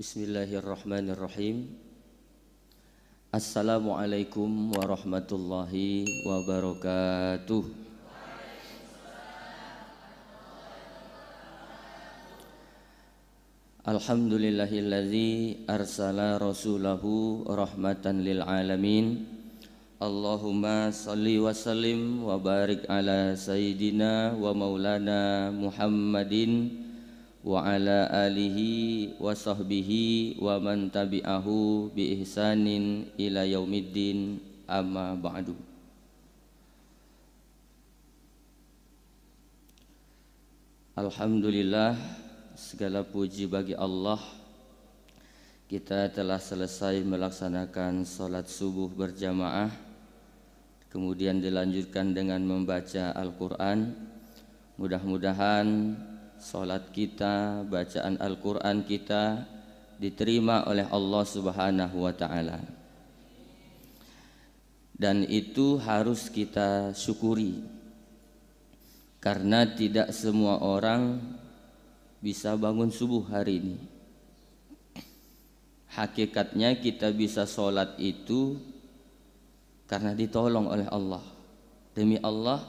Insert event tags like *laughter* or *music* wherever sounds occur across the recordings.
Bismillahirrahmanirrahim. Assalamualaikum warahmatullahi wabarakatuh. Alhamdulillahilladzi arsala rasulahu rahmatan lil alamin. Allahumma salli wa sallim wa barik ala sayyidina wa maulana Muhammadin wa ala alihi wa sahbihi wa man tabi'ahu bi ihsanin ila yaumiddin amma ba'du Alhamdulillah segala puji bagi Allah kita telah selesai melaksanakan sholat subuh berjamaah kemudian dilanjutkan dengan membaca Al-Quran mudah-mudahan salat kita, bacaan Al-Qur'an kita diterima oleh Allah Subhanahu wa taala. Dan itu harus kita syukuri. Karena tidak semua orang bisa bangun subuh hari ini. Hakikatnya kita bisa sholat itu karena ditolong oleh Allah. Demi Allah,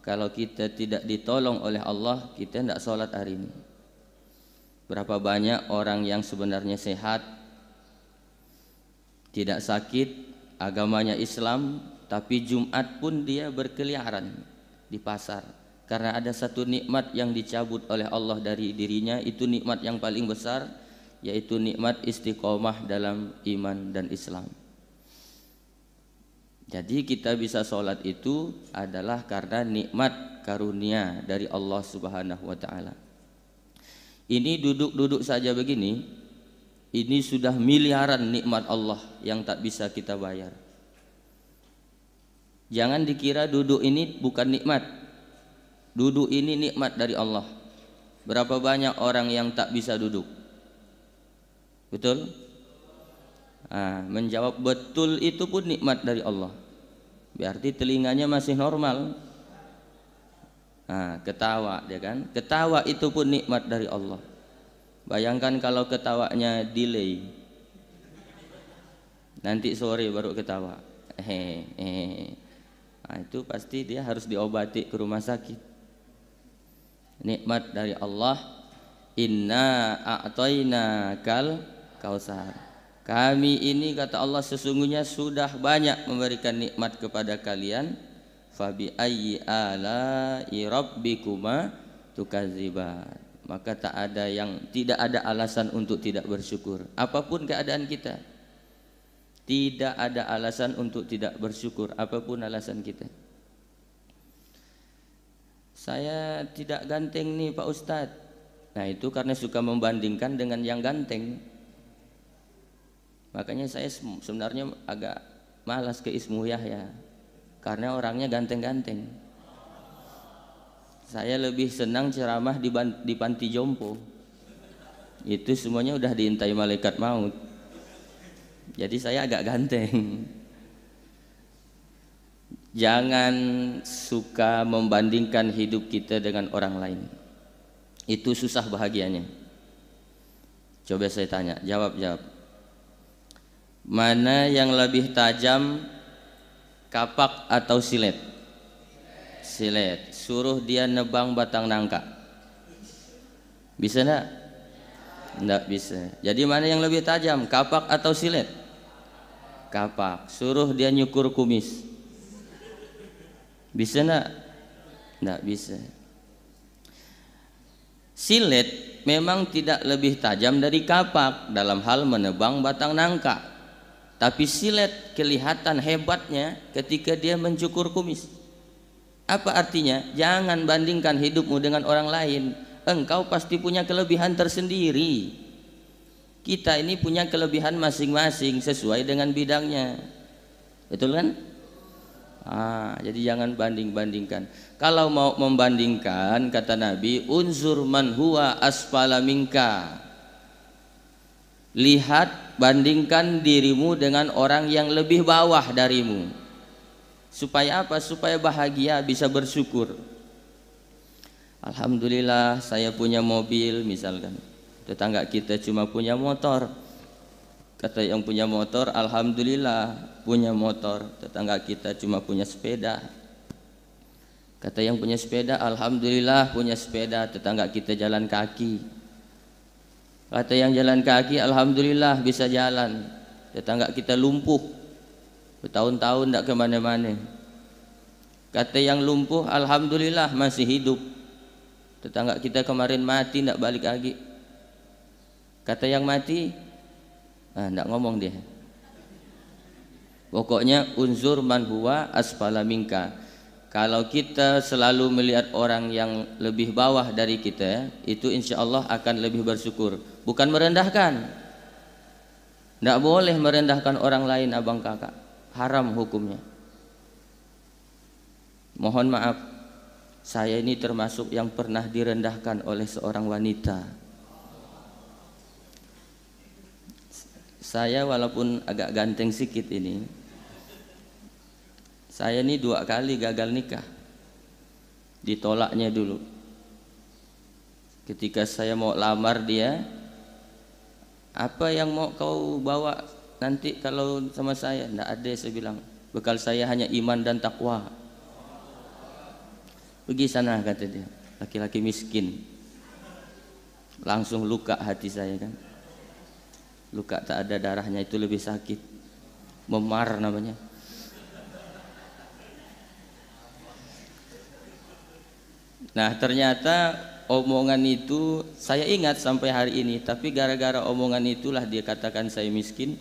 kalau kita tidak ditolong oleh Allah kita tidak sholat hari ini berapa banyak orang yang sebenarnya sehat tidak sakit agamanya Islam tapi Jumat pun dia berkeliaran di pasar karena ada satu nikmat yang dicabut oleh Allah dari dirinya itu nikmat yang paling besar yaitu nikmat istiqomah dalam iman dan Islam jadi kita bisa sholat itu adalah karena nikmat karunia dari Allah Subhanahu wa taala. Ini duduk-duduk saja begini, ini sudah miliaran nikmat Allah yang tak bisa kita bayar. Jangan dikira duduk ini bukan nikmat. Duduk ini nikmat dari Allah. Berapa banyak orang yang tak bisa duduk? Betul? Nah, menjawab betul itu pun nikmat dari Allah. Berarti telinganya masih normal. Nah, ketawa, dia ya kan? Ketawa itu pun nikmat dari Allah. Bayangkan kalau ketawanya delay. Nanti sore baru ketawa. Hehehe. Nah, itu pasti dia harus diobati ke rumah sakit. Nikmat dari Allah. Inna kal kausar kami ini kata Allah sesungguhnya sudah banyak memberikan nikmat kepada kalian. Fabi ayyi ala rabbikuma tukadziban. Maka tak ada yang tidak ada alasan untuk tidak bersyukur. Apapun keadaan kita. Tidak ada alasan untuk tidak bersyukur apapun alasan kita. Saya tidak ganteng nih Pak Ustadz. Nah itu karena suka membandingkan dengan yang ganteng Makanya saya sebenarnya agak malas ke Ismu Yahya karena orangnya ganteng-ganteng. Saya lebih senang ceramah di, di panti jompo. Itu semuanya udah diintai malaikat maut. Jadi saya agak ganteng. Jangan suka membandingkan hidup kita dengan orang lain. Itu susah bahagianya. Coba saya tanya, jawab-jawab. Mana yang lebih tajam kapak atau silet? Silet. Suruh dia nebang batang nangka. Bisa enggak? Enggak bisa. Jadi mana yang lebih tajam, kapak atau silet? Kapak. Suruh dia nyukur kumis. Bisa enggak? Enggak bisa. Silet memang tidak lebih tajam dari kapak dalam hal menebang batang nangka tapi silet kelihatan hebatnya ketika dia mencukur kumis. Apa artinya? Jangan bandingkan hidupmu dengan orang lain. Engkau pasti punya kelebihan tersendiri. Kita ini punya kelebihan masing-masing sesuai dengan bidangnya. Betul kan? Ah, jadi jangan banding-bandingkan. Kalau mau membandingkan kata Nabi, unzur man huwa asfala minka lihat bandingkan dirimu dengan orang yang lebih bawah darimu supaya apa supaya bahagia bisa bersyukur Alhamdulillah saya punya mobil misalkan tetangga kita cuma punya motor kata yang punya motor Alhamdulillah punya motor tetangga kita cuma punya sepeda kata yang punya sepeda Alhamdulillah punya sepeda tetangga kita jalan kaki Kata yang jalan kaki, Alhamdulillah bisa jalan. Tetangga kita lumpuh, bertahun-tahun tidak kemana-mana. Kata yang lumpuh, Alhamdulillah masih hidup. Tetangga kita kemarin mati, tidak balik lagi. Kata yang mati, ah, tidak ngomong dia. Pokoknya unzur man huwa asfala minka kalau kita selalu melihat orang yang lebih bawah dari kita itu insya Allah akan lebih bersyukur bukan merendahkan tidak boleh merendahkan orang lain abang kakak haram hukumnya mohon maaf saya ini termasuk yang pernah direndahkan oleh seorang wanita saya walaupun agak ganteng sedikit ini saya ini dua kali gagal nikah. Ditolaknya dulu. Ketika saya mau lamar dia, apa yang mau kau bawa nanti kalau sama saya? Tidak ada, saya bilang. Bekal saya hanya iman dan takwa. Pergi sana, kata dia. Laki-laki miskin. Langsung luka hati saya kan. Luka tak ada darahnya itu lebih sakit. Memar namanya. Nah ternyata omongan itu saya ingat sampai hari ini tapi gara-gara omongan itulah dia katakan saya miskin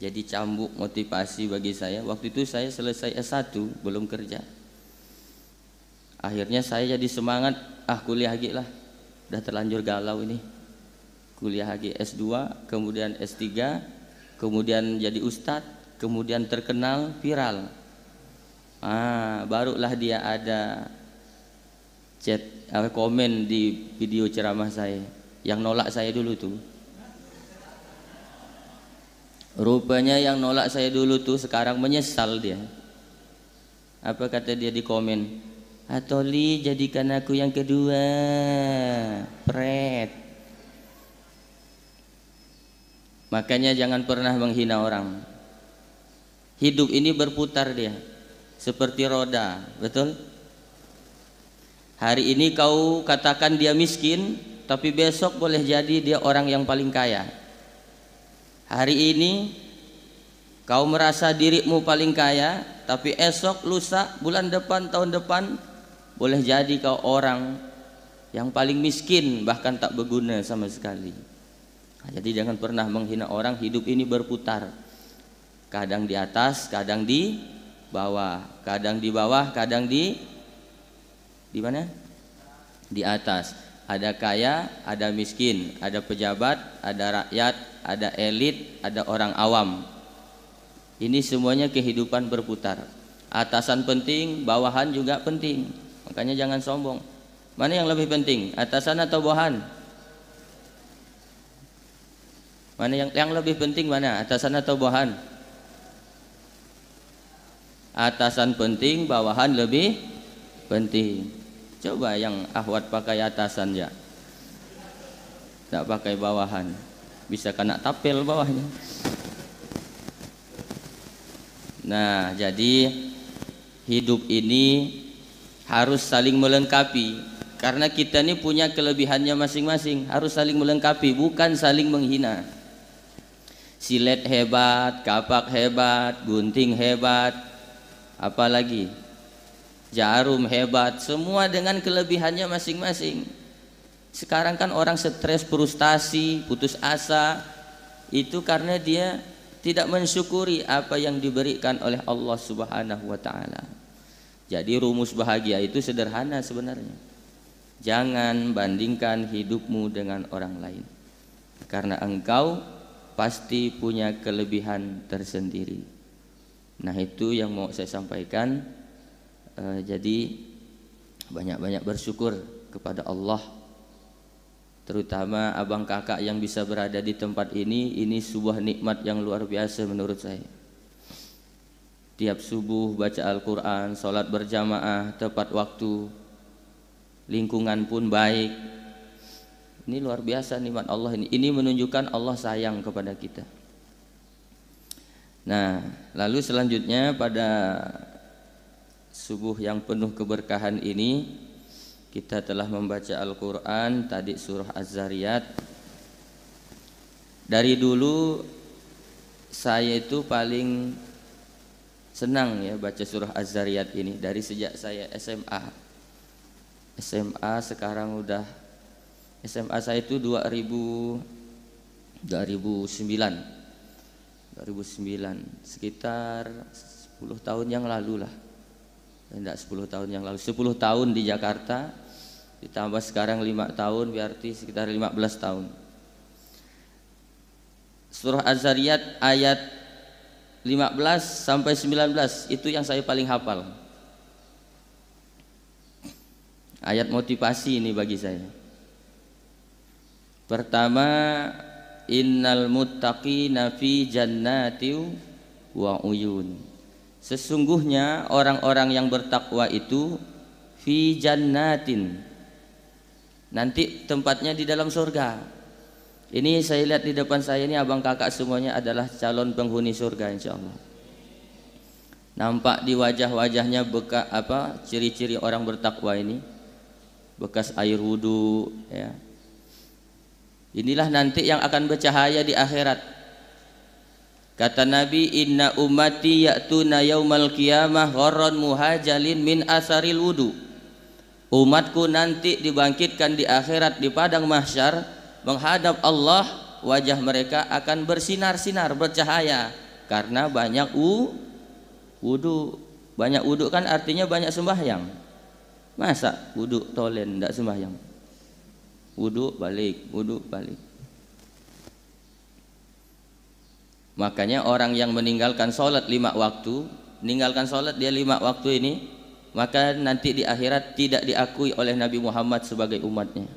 jadi cambuk motivasi bagi saya waktu itu saya selesai S1 belum kerja akhirnya saya jadi semangat ah kuliah lagi lah udah terlanjur galau ini kuliah lagi S2 kemudian S3 kemudian jadi ustadz kemudian terkenal viral ah barulah dia ada chat apa komen di video ceramah saya yang nolak saya dulu tuh rupanya yang nolak saya dulu tuh sekarang menyesal dia apa kata dia di komen Atoli jadikan aku yang kedua pret makanya jangan pernah menghina orang hidup ini berputar dia seperti roda betul Hari ini kau katakan dia miskin, tapi besok boleh jadi dia orang yang paling kaya. Hari ini kau merasa dirimu paling kaya, tapi esok, lusa, bulan depan, tahun depan boleh jadi kau orang yang paling miskin bahkan tak berguna sama sekali. Nah, jadi jangan pernah menghina orang, hidup ini berputar. Kadang di atas, kadang di bawah, kadang di bawah, kadang di di mana? Di atas. Ada kaya, ada miskin, ada pejabat, ada rakyat, ada elit, ada orang awam. Ini semuanya kehidupan berputar. Atasan penting, bawahan juga penting. Makanya jangan sombong. Mana yang lebih penting, atasan atau bawahan? Mana yang yang lebih penting mana, atasan atau bawahan? Atasan penting, bawahan lebih penting. Coba yang ahwat pakai atasan ya. Tidak pakai bawahan. Bisa kena tapel bawahnya. Nah, jadi hidup ini harus saling melengkapi karena kita ini punya kelebihannya masing-masing, harus saling melengkapi, bukan saling menghina. Silet hebat, kapak hebat, gunting hebat, apalagi jarum hebat semua dengan kelebihannya masing-masing sekarang kan orang stres frustasi putus asa itu karena dia tidak mensyukuri apa yang diberikan oleh Allah Subhanahu wa taala. Jadi rumus bahagia itu sederhana sebenarnya. Jangan bandingkan hidupmu dengan orang lain. Karena engkau pasti punya kelebihan tersendiri. Nah, itu yang mau saya sampaikan. Eh, jadi banyak-banyak bersyukur kepada Allah terutama abang kakak yang bisa berada di tempat ini ini sebuah nikmat yang luar biasa menurut saya tiap subuh baca Al-Quran sholat berjamaah tepat waktu lingkungan pun baik ini luar biasa nikmat Allah ini ini menunjukkan Allah sayang kepada kita nah lalu selanjutnya pada subuh yang penuh keberkahan ini kita telah membaca Al-Quran tadi surah Az-Zariyat dari dulu saya itu paling senang ya baca surah Az-Zariyat ini dari sejak saya SMA SMA sekarang udah SMA saya itu 2000 2009 2009 sekitar 10 tahun yang lalu lah tidak 10 tahun yang lalu 10 tahun di Jakarta ditambah sekarang 5 tahun berarti sekitar 15 tahun Surah Az-Zariyat ayat 15 sampai 19 itu yang saya paling hafal ayat motivasi ini bagi saya pertama innal muttaqina fi jannatin wa uyun Sesungguhnya orang-orang yang bertakwa itu fi jannatin. Nanti tempatnya di dalam surga. Ini saya lihat di depan saya ini abang kakak semuanya adalah calon penghuni surga insya Allah. Nampak di wajah-wajahnya bekas apa ciri-ciri orang bertakwa ini bekas air wudhu ya. Inilah nanti yang akan bercahaya di akhirat Kata Nabi, "Inna ummati ya'tuna yaumal qiyamah gharran muhajalin min asaril wudu." Umatku nanti dibangkitkan di akhirat di padang mahsyar menghadap Allah, wajah mereka akan bersinar-sinar, bercahaya karena banyak u wudu. Banyak wudu kan artinya banyak sembahyang. Masa wudu tolen tidak sembahyang? Wudu balik, wudu balik Makanya orang yang meninggalkan sholat lima waktu, meninggalkan sholat dia lima waktu ini, maka nanti di akhirat tidak diakui oleh Nabi Muhammad sebagai umatnya.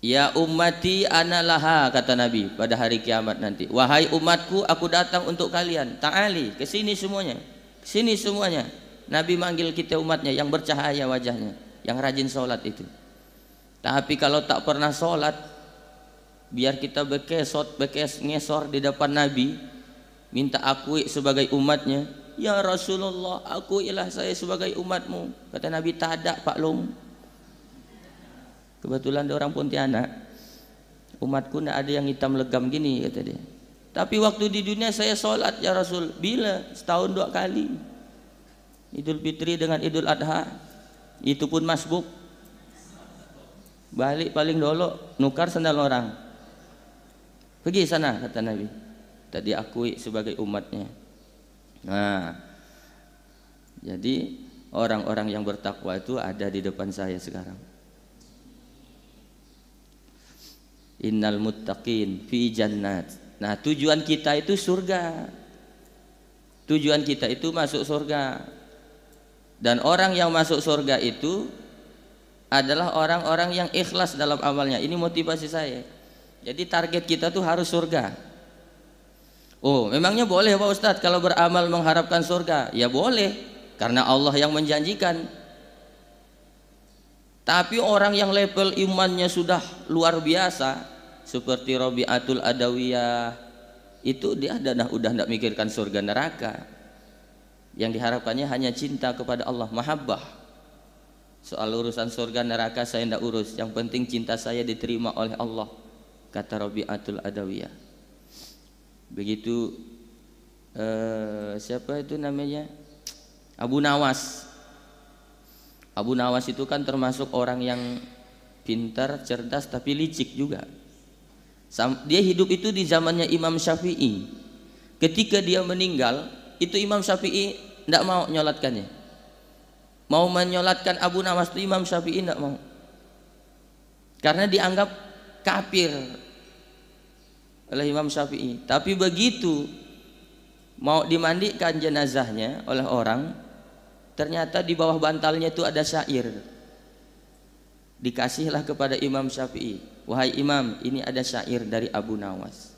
Ya ummati analaha kata Nabi pada hari kiamat nanti. Wahai umatku, aku datang untuk kalian. Ta'ali, ke sini semuanya. Ke sini semuanya. Nabi manggil kita umatnya yang bercahaya wajahnya, yang rajin sholat itu. Tapi kalau tak pernah sholat, biar kita bekesot bekes ngesor di depan Nabi minta akui sebagai umatnya ya Rasulullah aku akuilah saya sebagai umatmu kata Nabi tak ada Pak lum. kebetulan dia orang Pontianak umatku tidak ada yang hitam legam gini kata dia tapi waktu di dunia saya sholat ya Rasul bila setahun dua kali Idul Fitri dengan Idul Adha itu pun masbuk balik paling dolo nukar sendal orang Pergi sana kata Nabi. Tak diakui sebagai umatnya. Nah, jadi orang-orang yang bertakwa itu ada di depan saya sekarang. Innal muttaqin fi jannat. Nah, tujuan kita itu surga. Tujuan kita itu masuk surga. Dan orang yang masuk surga itu adalah orang-orang yang ikhlas dalam amalnya. Ini motivasi saya. Jadi target kita tuh harus surga. Oh, memangnya boleh Pak Ustadz kalau beramal mengharapkan surga? Ya boleh, karena Allah yang menjanjikan. Tapi orang yang level imannya sudah luar biasa, seperti Robiatul Adawiyah, itu dia nah, udah tidak mikirkan surga neraka. Yang diharapkannya hanya cinta kepada Allah, mahabbah. Soal urusan surga neraka saya tidak urus Yang penting cinta saya diterima oleh Allah kata Rabi'atul Adawiyah begitu eh, siapa itu namanya Abu Nawas Abu Nawas itu kan termasuk orang yang pintar, cerdas tapi licik juga dia hidup itu di zamannya Imam Syafi'i ketika dia meninggal itu Imam Syafi'i tidak mau nyolatkannya mau menyolatkan Abu Nawas itu Imam Syafi'i tidak mau karena dianggap kafir oleh Imam Syafi'i. Tapi begitu mau dimandikan jenazahnya oleh orang, ternyata di bawah bantalnya itu ada syair. Dikasihlah kepada Imam Syafi'i, wahai Imam, ini ada syair dari Abu Nawas.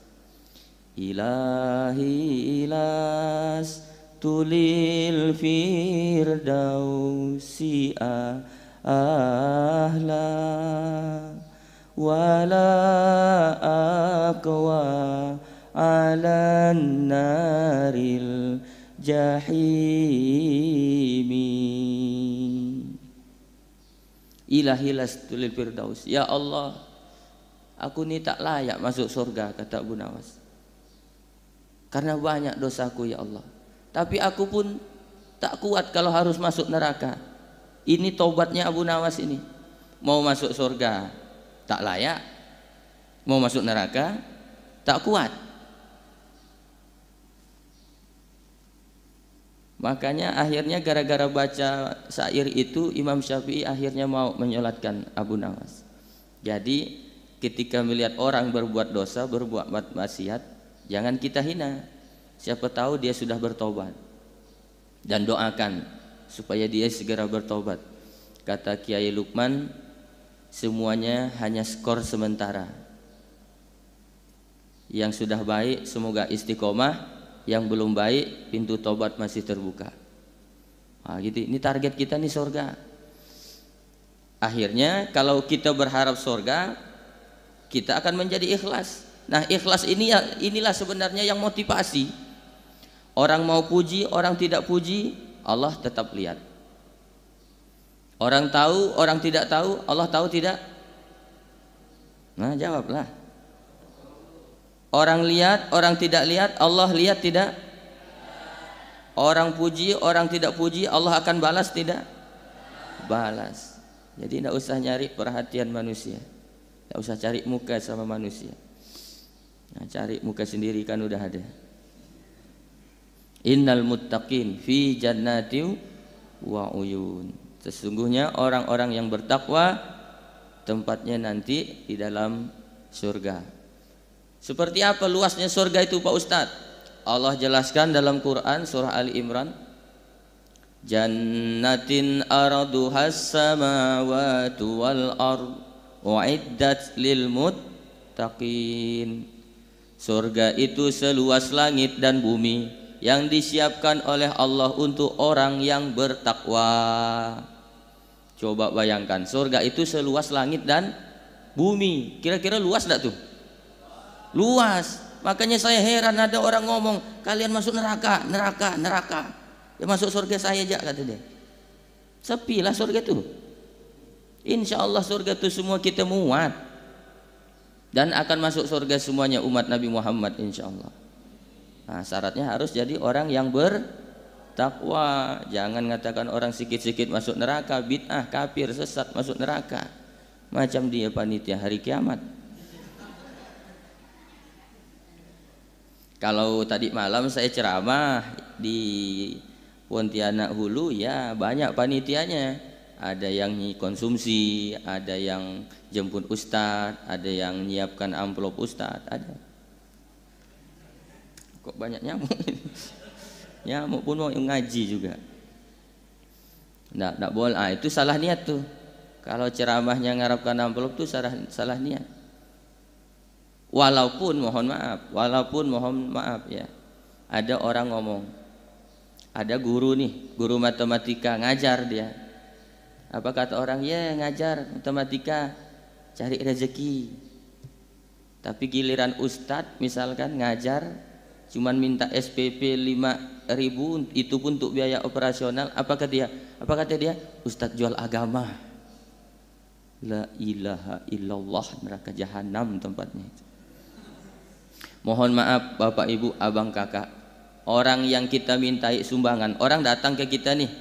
Ilahi ilas tulil firdausi ahla ah, ولا أقوى على النار الجحيم Ilahi lastulil firdaus Ya Allah Aku ini tak layak masuk surga Kata Abu Nawas Karena banyak dosaku ya Allah Tapi aku pun tak kuat kalau harus masuk neraka Ini tobatnya Abu Nawas ini Mau masuk surga tak layak mau masuk neraka tak kuat makanya akhirnya gara-gara baca syair itu Imam Syafi'i akhirnya mau menyolatkan Abu Nawas jadi ketika melihat orang berbuat dosa berbuat maksiat jangan kita hina siapa tahu dia sudah bertobat dan doakan supaya dia segera bertobat kata Kiai Lukman semuanya hanya skor sementara. Yang sudah baik semoga istiqomah, yang belum baik pintu tobat masih terbuka. Nah, gitu. Ini target kita nih sorga. Akhirnya kalau kita berharap sorga, kita akan menjadi ikhlas. Nah ikhlas ini inilah sebenarnya yang motivasi. Orang mau puji, orang tidak puji, Allah tetap lihat. Orang tahu, orang tidak tahu, Allah tahu tidak? Nah, jawablah. Orang lihat, orang tidak lihat, Allah lihat tidak? Orang puji, orang tidak puji, Allah akan balas tidak? Balas. Jadi tidak usah nyari perhatian manusia. Tidak usah cari muka sama manusia. Nah, cari muka sendiri kan udah ada. Innal muttaqin fi jannatin wa uyun. Sesungguhnya orang-orang yang bertakwa tempatnya nanti di dalam surga. Seperti apa luasnya surga itu Pak Ustadz? Allah jelaskan dalam Quran surah Ali Imran Jannatin arduhas samawati wal ard uiddat lil muttaqin Surga itu seluas langit dan bumi yang disiapkan oleh Allah untuk orang yang bertakwa. Coba bayangkan, surga itu seluas langit dan bumi. Kira-kira luas tidak tuh? Luas. Makanya saya heran ada orang ngomong, kalian masuk neraka, neraka, neraka. Ya masuk surga saya aja kata dia. Sepi lah surga itu. Insya Allah surga itu semua kita muat. Dan akan masuk surga semuanya umat Nabi Muhammad insya Allah. Nah, syaratnya harus jadi orang yang ber takwa jangan katakan orang sikit-sikit masuk neraka bid'ah kafir sesat masuk neraka macam dia panitia hari kiamat kalau tadi malam saya ceramah di Pontianak Hulu ya banyak panitianya ada yang konsumsi ada yang jemput ustadz ada yang nyiapkan amplop ustadz ada kok banyak nyamuk Ya maupun mau ngaji juga Nggak, nggak boleh. Ah, itu salah niat tuh. Kalau ceramahnya ngarapkan amplop tuh salah salah niat. Walaupun mohon maaf, walaupun mohon maaf ya. Ada orang ngomong. Ada guru nih, guru matematika ngajar dia. Apa kata orang? Ya, ngajar matematika cari rezeki. Tapi giliran ustadz misalkan ngajar cuman minta SPP 5000 itu pun untuk biaya operasional apa kata dia apa kata dia Ustadz jual agama la ilaha illallah neraka jahanam tempatnya mohon maaf bapak ibu abang kakak orang yang kita mintai sumbangan orang datang ke kita nih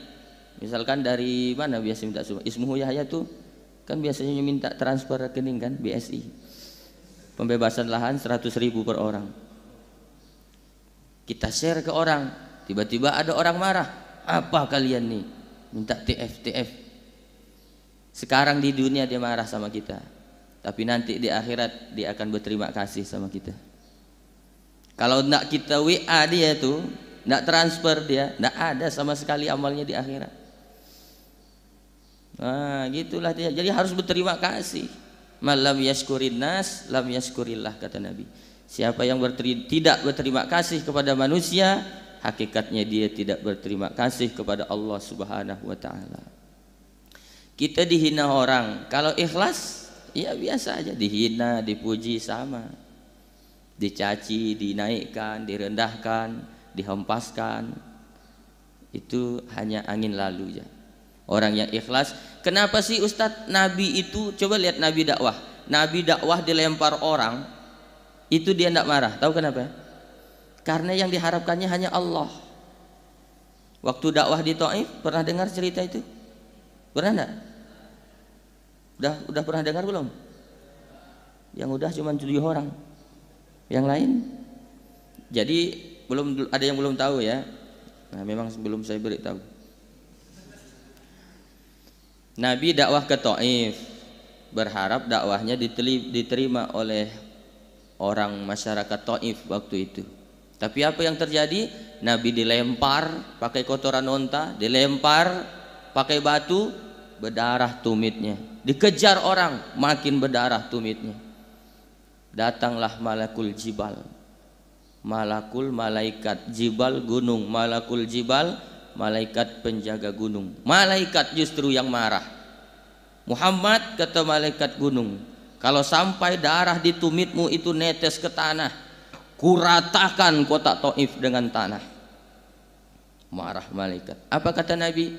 misalkan dari mana biasa minta sumbangan Ismuhu Yahya tuh kan biasanya minta transfer rekening kan BSI pembebasan lahan 100 ribu per orang kita share ke orang tiba-tiba ada orang marah apa kalian nih minta TF TF sekarang di dunia dia marah sama kita tapi nanti di akhirat dia akan berterima kasih sama kita kalau tidak kita WA dia tuh tidak transfer dia tidak ada sama sekali amalnya di akhirat nah gitulah dia jadi harus berterima kasih malam yaskurin nas lam yaskurillah kata Nabi Siapa yang tidak berterima kasih kepada manusia, hakikatnya dia tidak berterima kasih kepada Allah Subhanahu wa taala. Kita dihina orang, kalau ikhlas ya biasa aja dihina, dipuji sama. Dicaci, dinaikkan, direndahkan, dihempaskan. Itu hanya angin lalu ya. Orang yang ikhlas, kenapa sih Ustadz Nabi itu coba lihat Nabi dakwah. Nabi dakwah dilempar orang, itu dia tidak marah tahu kenapa karena yang diharapkannya hanya Allah waktu dakwah di Taif pernah dengar cerita itu pernah tidak udah udah pernah dengar belum yang udah cuma tujuh orang yang lain jadi belum ada yang belum tahu ya nah memang belum saya beritahu Nabi dakwah ke Taif berharap dakwahnya diterima oleh orang masyarakat Taif waktu itu. Tapi apa yang terjadi? Nabi dilempar pakai kotoran onta, dilempar pakai batu, berdarah tumitnya. Dikejar orang, makin berdarah tumitnya. Datanglah malakul jibal. Malakul malaikat jibal gunung, malakul jibal malaikat penjaga gunung. Malaikat justru yang marah. Muhammad kata malaikat gunung, kalau sampai darah di tumitmu itu netes ke tanah, kuratakan kota Taif dengan tanah. Marah malaikat. Apa kata Nabi?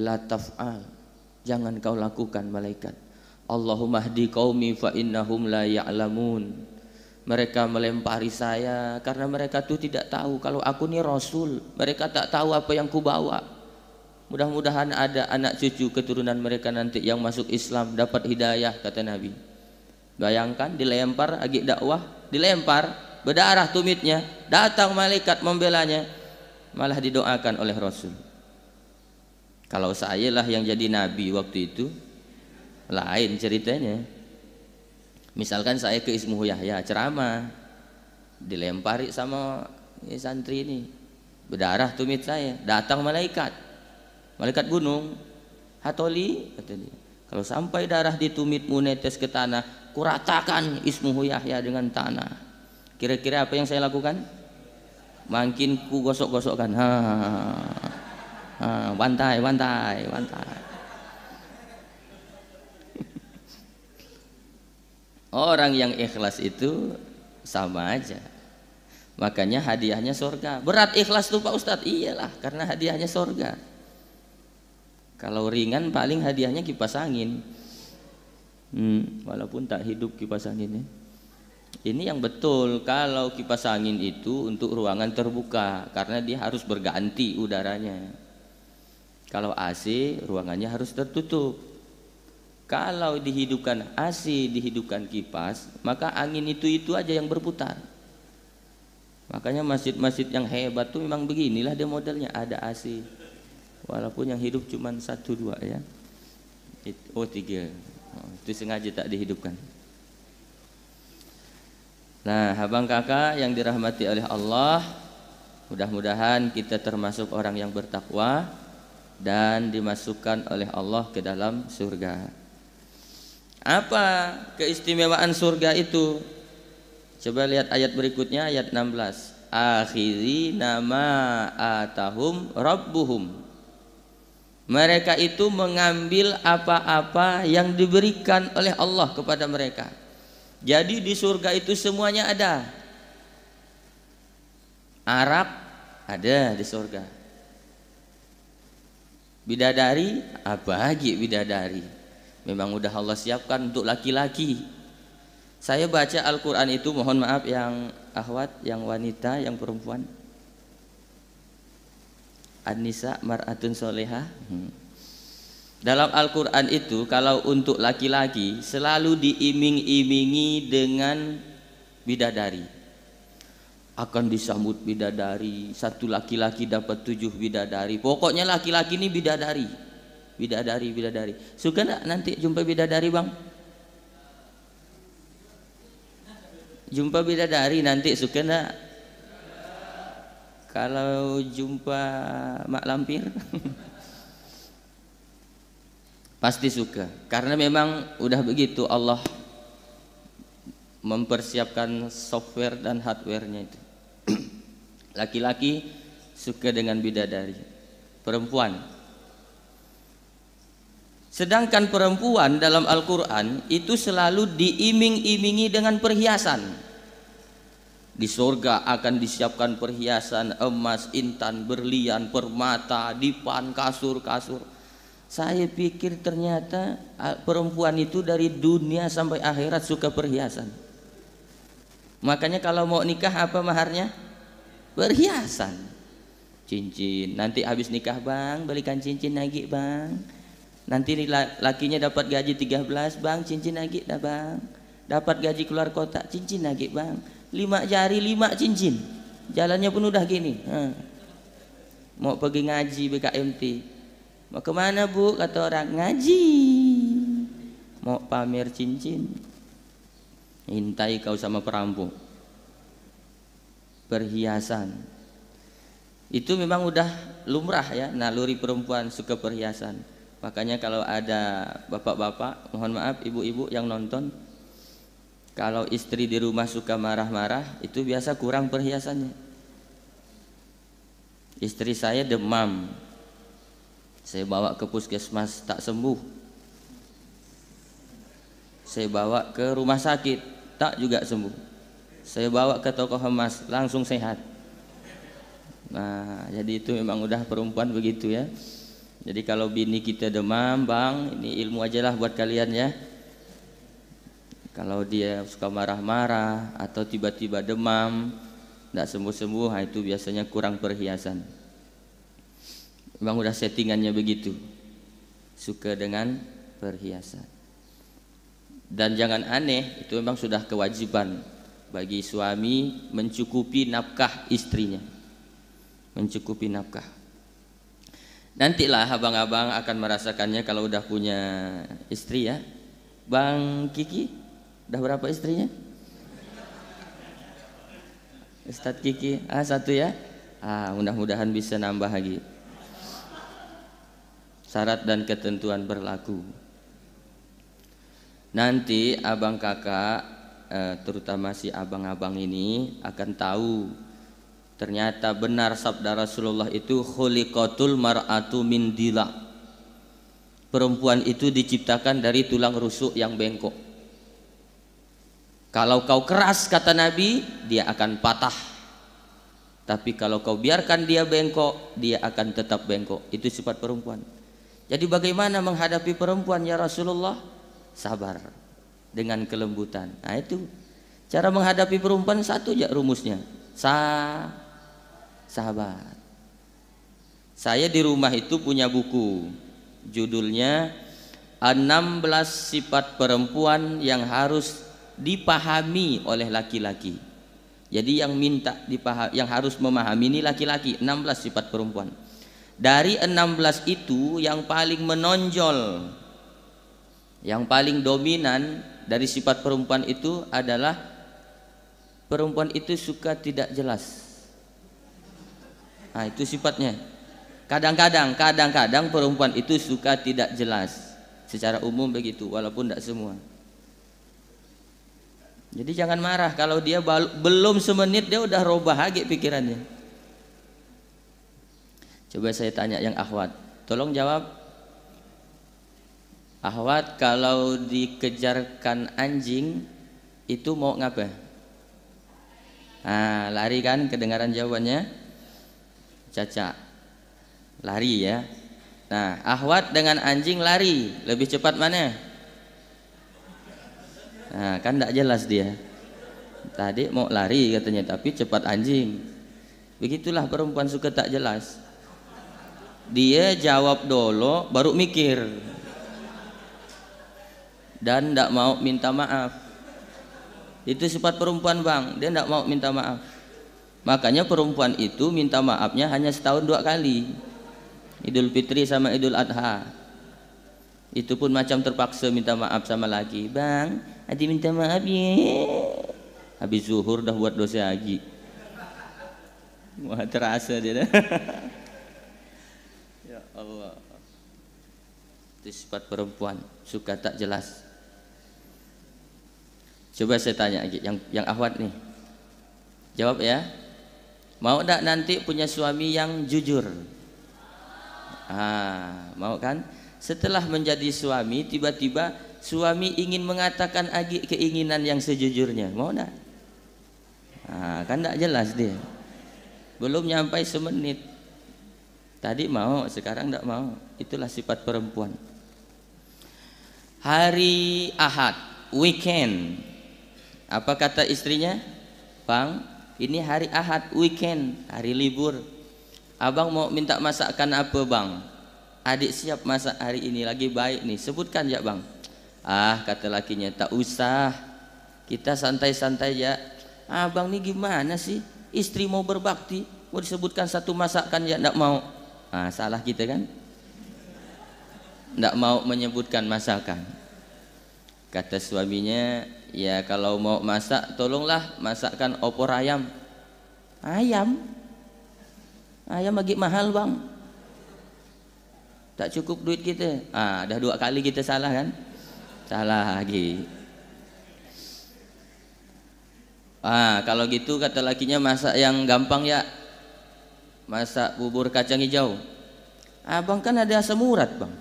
La taf'al. Jangan kau lakukan malaikat. Allahumma hdi qaumi fa innahum la ya'lamun. Mereka melempari saya karena mereka tuh tidak tahu kalau aku ini rasul. Mereka tak tahu apa yang kubawa. Mudah-mudahan ada anak cucu keturunan mereka nanti yang masuk Islam dapat hidayah kata Nabi. Bayangkan dilempar agi dakwah, dilempar berdarah tumitnya, datang malaikat membelanya, malah didoakan oleh Rasul. Kalau saya lah yang jadi nabi waktu itu, lain ceritanya. Misalkan saya ke Ismu Yahya ceramah, dilempari sama santri ini, berdarah tumit saya, datang malaikat, malaikat gunung hatoli kata dia kalau sampai darah di tumitmu netes ke tanah kuratakan ismuhu Yahya dengan tanah kira-kira apa yang saya lakukan makin ku gosok-gosokkan ha, ha, bantai bantai bantai *laughs* orang yang ikhlas itu sama aja makanya hadiahnya sorga berat ikhlas tuh Pak Ustadz iyalah karena hadiahnya sorga kalau ringan paling hadiahnya kipas angin. Hmm, walaupun tak hidup kipas anginnya. Ini yang betul kalau kipas angin itu untuk ruangan terbuka karena dia harus berganti udaranya. Kalau AC ruangannya harus tertutup. Kalau dihidupkan AC, dihidupkan kipas, maka angin itu-itu aja yang berputar. Makanya masjid-masjid yang hebat tuh memang beginilah dia modelnya, ada AC walaupun yang hidup cuma satu dua ya oh tiga oh, itu sengaja tak dihidupkan nah abang kakak yang dirahmati oleh Allah mudah-mudahan kita termasuk orang yang bertakwa dan dimasukkan oleh Allah ke dalam surga apa keistimewaan surga itu coba lihat ayat berikutnya ayat 16 akhiri nama atahum rabbuhum mereka itu mengambil apa-apa yang diberikan oleh Allah kepada mereka. Jadi di surga itu semuanya ada. Arab ada di surga. Bidadari lagi bidadari. Memang udah Allah siapkan untuk laki-laki. Saya baca Al-Qur'an itu mohon maaf yang akhwat, yang wanita, yang perempuan. An-Nisa mar'atun Soleha hmm. Dalam Al-Quran itu kalau untuk laki-laki selalu diiming-imingi dengan bidadari akan disambut bidadari satu laki-laki dapat tujuh bidadari pokoknya laki-laki ini bidadari bidadari bidadari suka nggak nanti jumpa bidadari bang jumpa bidadari nanti suka nggak kalau jumpa mak lampir *laughs* pasti suka karena memang udah begitu Allah mempersiapkan software dan hardwarenya itu *clears throat* laki-laki suka dengan bidadari perempuan sedangkan perempuan dalam Al-Quran itu selalu diiming-imingi dengan perhiasan di surga akan disiapkan perhiasan emas, intan, berlian, permata, dipan, kasur-kasur. Saya pikir ternyata perempuan itu dari dunia sampai akhirat suka perhiasan. Makanya kalau mau nikah apa maharnya? Perhiasan. Cincin. Nanti habis nikah, Bang, belikan cincin lagi, Bang. Nanti lakinya dapat gaji 13, Bang, cincin lagi dah, Bang. Dapat gaji keluar kota, cincin lagi, Bang lima jari lima cincin jalannya pun udah gini ha. mau pergi ngaji BKMT mau kemana bu kata orang ngaji mau pamer cincin intai kau sama perampok Perhiasan Itu memang udah lumrah ya Naluri perempuan suka perhiasan Makanya kalau ada bapak-bapak Mohon maaf ibu-ibu yang nonton kalau istri di rumah suka marah-marah, itu biasa kurang perhiasannya. Istri saya demam. Saya bawa ke puskesmas tak sembuh. Saya bawa ke rumah sakit tak juga sembuh. Saya bawa ke toko emas langsung sehat. Nah, jadi itu memang udah perempuan begitu ya. Jadi kalau bini kita demam, Bang, ini ilmu ajalah buat kalian ya. Kalau dia suka marah-marah atau tiba-tiba demam, tidak sembuh-sembuh, itu biasanya kurang perhiasan. Memang udah settingannya begitu. Suka dengan perhiasan. Dan jangan aneh, itu memang sudah kewajiban bagi suami mencukupi nafkah istrinya. Mencukupi nafkah. Nantilah abang-abang akan merasakannya kalau udah punya istri ya. Bang Kiki, Dah berapa istrinya? Ustadz Kiki, ah satu ya. Ah, mudah-mudahan bisa nambah lagi. Syarat dan ketentuan berlaku. Nanti abang kakak, eh, terutama si abang-abang ini akan tahu ternyata benar sabda Rasulullah itu khuliqatul mar'atu min dila. Perempuan itu diciptakan dari tulang rusuk yang bengkok. Kalau kau keras kata Nabi, dia akan patah. Tapi kalau kau biarkan dia bengkok, dia akan tetap bengkok. Itu sifat perempuan. Jadi bagaimana menghadapi perempuan ya Rasulullah? Sabar dengan kelembutan. Nah itu cara menghadapi perempuan satu aja rumusnya. Sa sahabat. Saya di rumah itu punya buku judulnya 16 sifat perempuan yang harus dipahami oleh laki-laki. Jadi yang minta dipaham, yang harus memahami ini laki-laki 16 sifat perempuan. Dari 16 itu yang paling menonjol yang paling dominan dari sifat perempuan itu adalah perempuan itu suka tidak jelas. Nah, itu sifatnya. Kadang-kadang, kadang-kadang perempuan itu suka tidak jelas. Secara umum begitu, walaupun tidak semua. Jadi jangan marah kalau dia belum semenit dia udah robah lagi pikirannya. Coba saya tanya yang ahwat. Tolong jawab. Ahwat kalau dikejarkan anjing itu mau ngapa? Nah, lari kan kedengaran jawabannya? Caca. Lari ya. Nah, ahwat dengan anjing lari, lebih cepat mana? Nah, kan tidak jelas dia. Tadi mau lari katanya, tapi cepat anjing. Begitulah perempuan suka tak jelas. Dia jawab dulu, baru mikir. Dan tidak mau minta maaf. Itu sifat perempuan bang, dia tidak mau minta maaf. Makanya perempuan itu minta maafnya hanya setahun dua kali. Idul Fitri sama Idul Adha. Itu pun macam terpaksa minta maaf sama lagi. Bang, Hati minta maaf ya. Habis zuhur dah buat dosa lagi, Wah terasa dia dah. *laughs* ya Allah. Itu sifat perempuan suka tak jelas. Coba saya tanya lagi yang yang ahwat nih. Jawab ya. Mau tak nanti punya suami yang jujur? Ah, mau kan? Setelah menjadi suami tiba-tiba suami ingin mengatakan keinginan yang sejujurnya mau nak nah, kan tidak jelas dia belum nyampai semenit tadi mau sekarang tidak mau itulah sifat perempuan hari ahad weekend apa kata istrinya bang ini hari ahad weekend hari libur abang mau minta masakan apa bang adik siap masak hari ini lagi baik nih sebutkan ya bang ah kata lakinya tak usah kita santai-santai ya abang nih gimana sih istri mau berbakti mau disebutkan satu masakan ya tidak mau ah salah kita kan tidak mau menyebutkan masakan kata suaminya ya kalau mau masak tolonglah masakkan opor ayam ayam ayam lagi mahal bang tak cukup duit kita ah dah dua kali kita salah kan salah lagi ah kalau gitu kata lakinya masak yang gampang ya masak bubur kacang hijau abang kan ada asam urat bang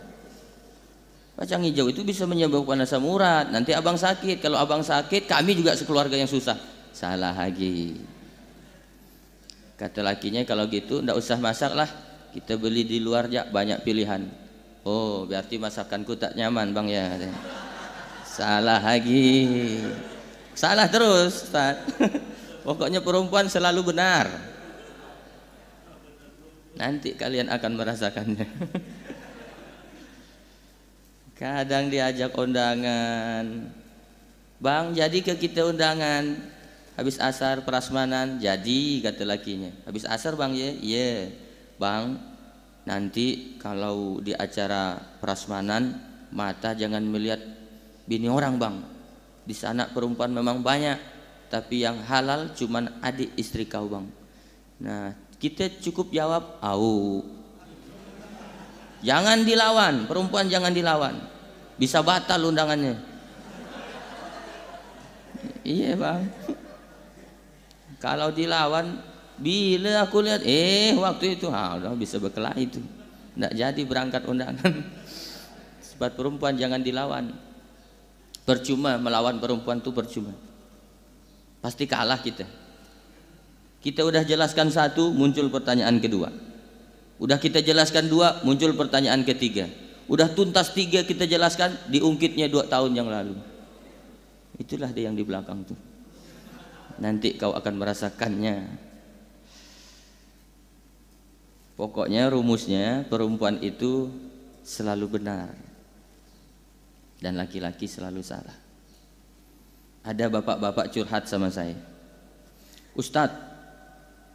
kacang hijau itu bisa menyebabkan asam urat nanti abang sakit kalau abang sakit kami juga sekeluarga yang susah salah lagi kata lakinya kalau gitu ndak usah masak lah kita beli di luar ya banyak pilihan oh berarti masakanku tak nyaman bang ya katanya salah lagi salah terus Ustaz *laughs* pokoknya perempuan selalu benar nanti kalian akan merasakannya *laughs* kadang diajak undangan bang jadi ke kita undangan habis asar perasmanan jadi kata lakinya habis asar bang ya iya bang nanti kalau di acara perasmanan mata jangan melihat bini orang bang di sana perempuan memang banyak tapi yang halal cuman adik istri kau bang nah kita cukup jawab au jangan dilawan perempuan jangan dilawan bisa batal undangannya iya bang kalau dilawan bila aku lihat eh waktu itu ah udah bisa berkelahi itu tidak jadi berangkat undangan *laughs* sebab perempuan jangan dilawan Percuma melawan perempuan itu percuma. Pasti kalah kita. Kita udah jelaskan satu, muncul pertanyaan kedua. Udah kita jelaskan dua, muncul pertanyaan ketiga. Udah tuntas tiga kita jelaskan, diungkitnya dua tahun yang lalu. Itulah dia yang di belakang tuh. Nanti kau akan merasakannya. Pokoknya rumusnya perempuan itu selalu benar dan laki-laki selalu salah. Ada bapak-bapak curhat sama saya. Ustadz,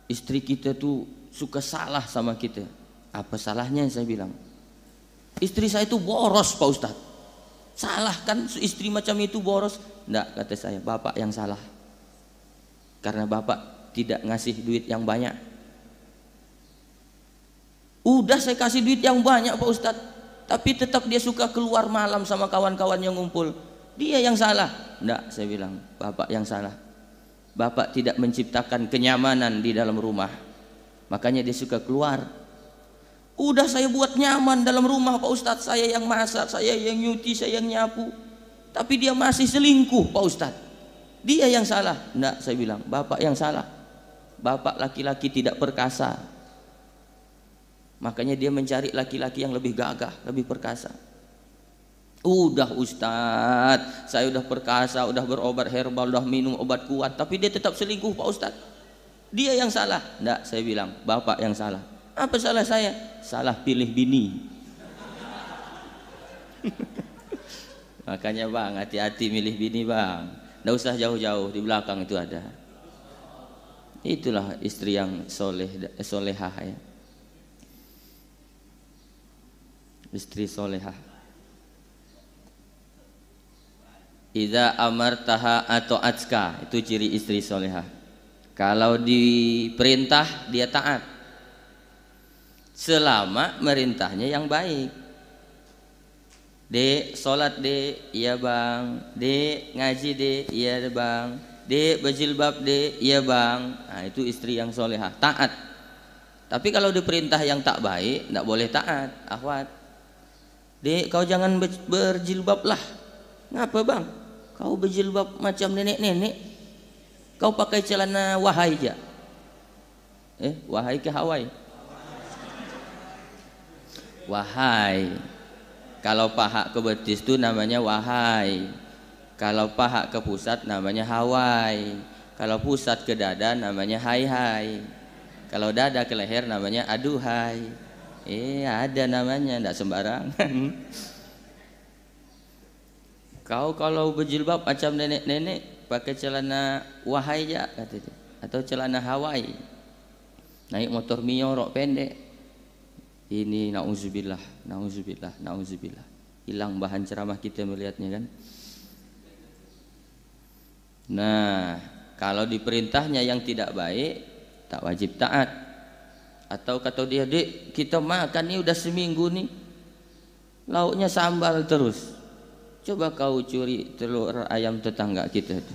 istri kita tuh suka salah sama kita. Apa salahnya saya bilang? Istri saya itu boros Pak Ustadz. Salah kan istri macam itu boros? Enggak kata saya, bapak yang salah. Karena bapak tidak ngasih duit yang banyak. Udah saya kasih duit yang banyak Pak Ustadz tapi tetap dia suka keluar malam sama kawan-kawan yang ngumpul dia yang salah enggak saya bilang bapak yang salah bapak tidak menciptakan kenyamanan di dalam rumah makanya dia suka keluar udah saya buat nyaman dalam rumah Pak Ustadz saya yang masak saya yang nyuci saya yang nyapu tapi dia masih selingkuh Pak Ustadz dia yang salah enggak saya bilang bapak yang salah bapak laki-laki tidak perkasa Makanya dia mencari laki-laki yang lebih gagah, lebih perkasa. Udah Ustadz, saya udah perkasa, udah berobat herbal, udah minum obat kuat, tapi dia tetap selingkuh Pak Ustadz. Dia yang salah. Enggak, saya bilang, Bapak yang salah. Apa salah saya? Salah pilih bini. *laughs* Makanya bang, hati-hati milih bini bang. Nggak usah jauh-jauh, di belakang itu ada. Itulah istri yang soleh, solehah ya. istri solehah Iza amartaha atau atska itu ciri istri solehah kalau diperintah dia taat selama merintahnya yang baik de sholat de iya bang de ngaji de iya bang de bab de iya bang nah, itu istri yang solehah taat tapi kalau diperintah yang tak baik tidak boleh taat akhwat Dek, kau jangan berjilbab lah. Ngapa bang? Kau berjilbab macam nenek-nenek. Kau pakai celana wahai aja. Eh, wahai ke Hawaii? Wahai. Kalau paha ke betis itu namanya wahai. Kalau paha ke pusat namanya Hawaii. Kalau pusat ke dada namanya hai hai. Kalau dada ke leher namanya aduhai. Iya ada namanya, tidak sembarangan. Kau kalau berjilbab macam nenek-nenek pakai celana wahai ya kata dia. atau celana Hawaii. Naik motor Mio rok pendek. Ini nauzubillah, nauzubillah, nauzubillah. Hilang bahan ceramah kita melihatnya kan. Nah, kalau diperintahnya yang tidak baik, tak wajib taat atau kata dia dek kita makan ini udah seminggu nih lauknya sambal terus coba kau curi telur ayam tetangga kita itu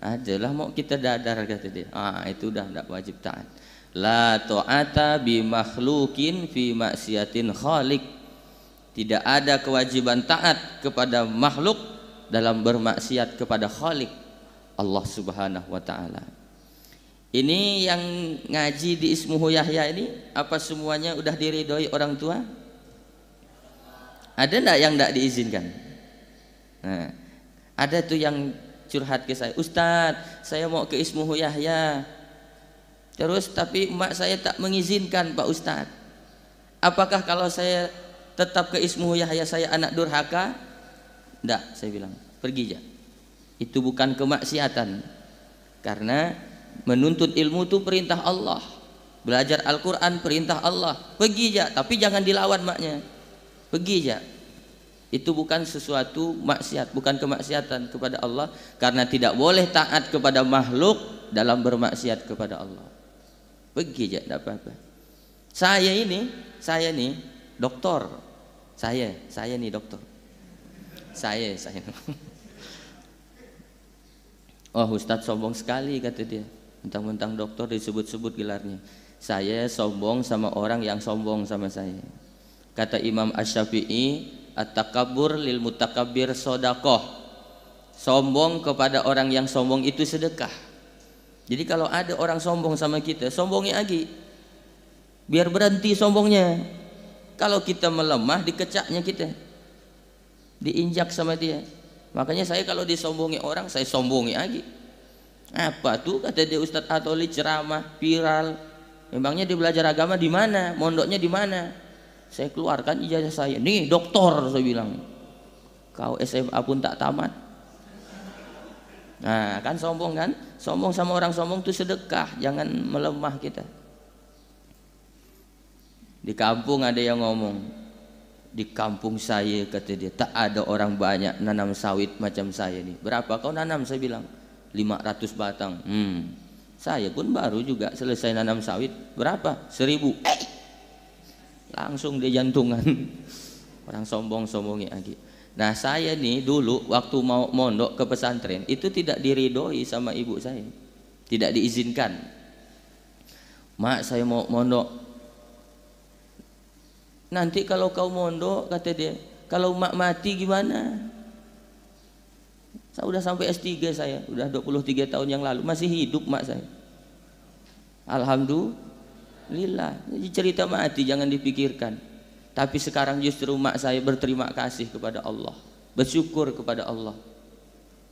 adalah mau kita dadar kata dia ah itu udah tidak wajib taat la ta'ata bi makhlukin fi maksiatin khalik tidak ada kewajiban taat kepada makhluk dalam bermaksiat kepada khalik Allah subhanahu wa ta'ala ini yang ngaji di Ismuhu Yahya ini apa semuanya udah diridhoi orang tua? Ada ndak yang ndak diizinkan? Nah, ada tuh yang curhat ke saya, Ustadz, saya mau ke Ismuhu Yahya. Terus tapi emak saya tak mengizinkan Pak Ustadz. Apakah kalau saya tetap ke Ismuhu Yahya saya anak durhaka? Ndak, saya bilang, pergi aja. Itu bukan kemaksiatan. Karena menuntut ilmu itu perintah Allah belajar Al-Quran perintah Allah pergi aja tapi jangan dilawan maknya pergi aja itu bukan sesuatu maksiat bukan kemaksiatan kepada Allah karena tidak boleh taat kepada makhluk dalam bermaksiat kepada Allah pergi aja tidak apa-apa saya ini saya nih dokter saya saya nih dokter saya saya *laughs* oh Ustadz sombong sekali kata dia mentang-mentang dokter disebut-sebut gelarnya saya sombong sama orang yang sombong sama saya kata Imam ash shafii at-takabur lil mutakabir sodakoh sombong kepada orang yang sombong itu sedekah jadi kalau ada orang sombong sama kita sombongnya lagi biar berhenti sombongnya kalau kita melemah dikecaknya kita diinjak sama dia makanya saya kalau disombongi orang saya sombongi lagi apa tuh kata dia Ustadz Atoli ceramah viral memangnya dia belajar agama di mana mondoknya di mana saya keluarkan ijazah saya nih doktor saya bilang kau SMA pun tak tamat nah kan sombong kan sombong sama orang sombong itu sedekah jangan melemah kita di kampung ada yang ngomong di kampung saya kata dia tak ada orang banyak nanam sawit macam saya nih berapa kau nanam saya bilang 500 batang hmm. saya pun baru juga selesai nanam sawit berapa? 1000 eh! langsung dia jantungan *laughs* orang sombong-sombongnya lagi nah saya nih dulu waktu mau mondok ke pesantren itu tidak diridoi sama ibu saya tidak diizinkan mak saya mau mondok nanti kalau kau mondok kata dia kalau mak mati gimana saya udah sampai S3 saya, udah 23 tahun yang lalu, masih hidup mak saya. Alhamdulillah. Jadi cerita mati jangan dipikirkan. Tapi sekarang justru mak saya berterima kasih kepada Allah, bersyukur kepada Allah.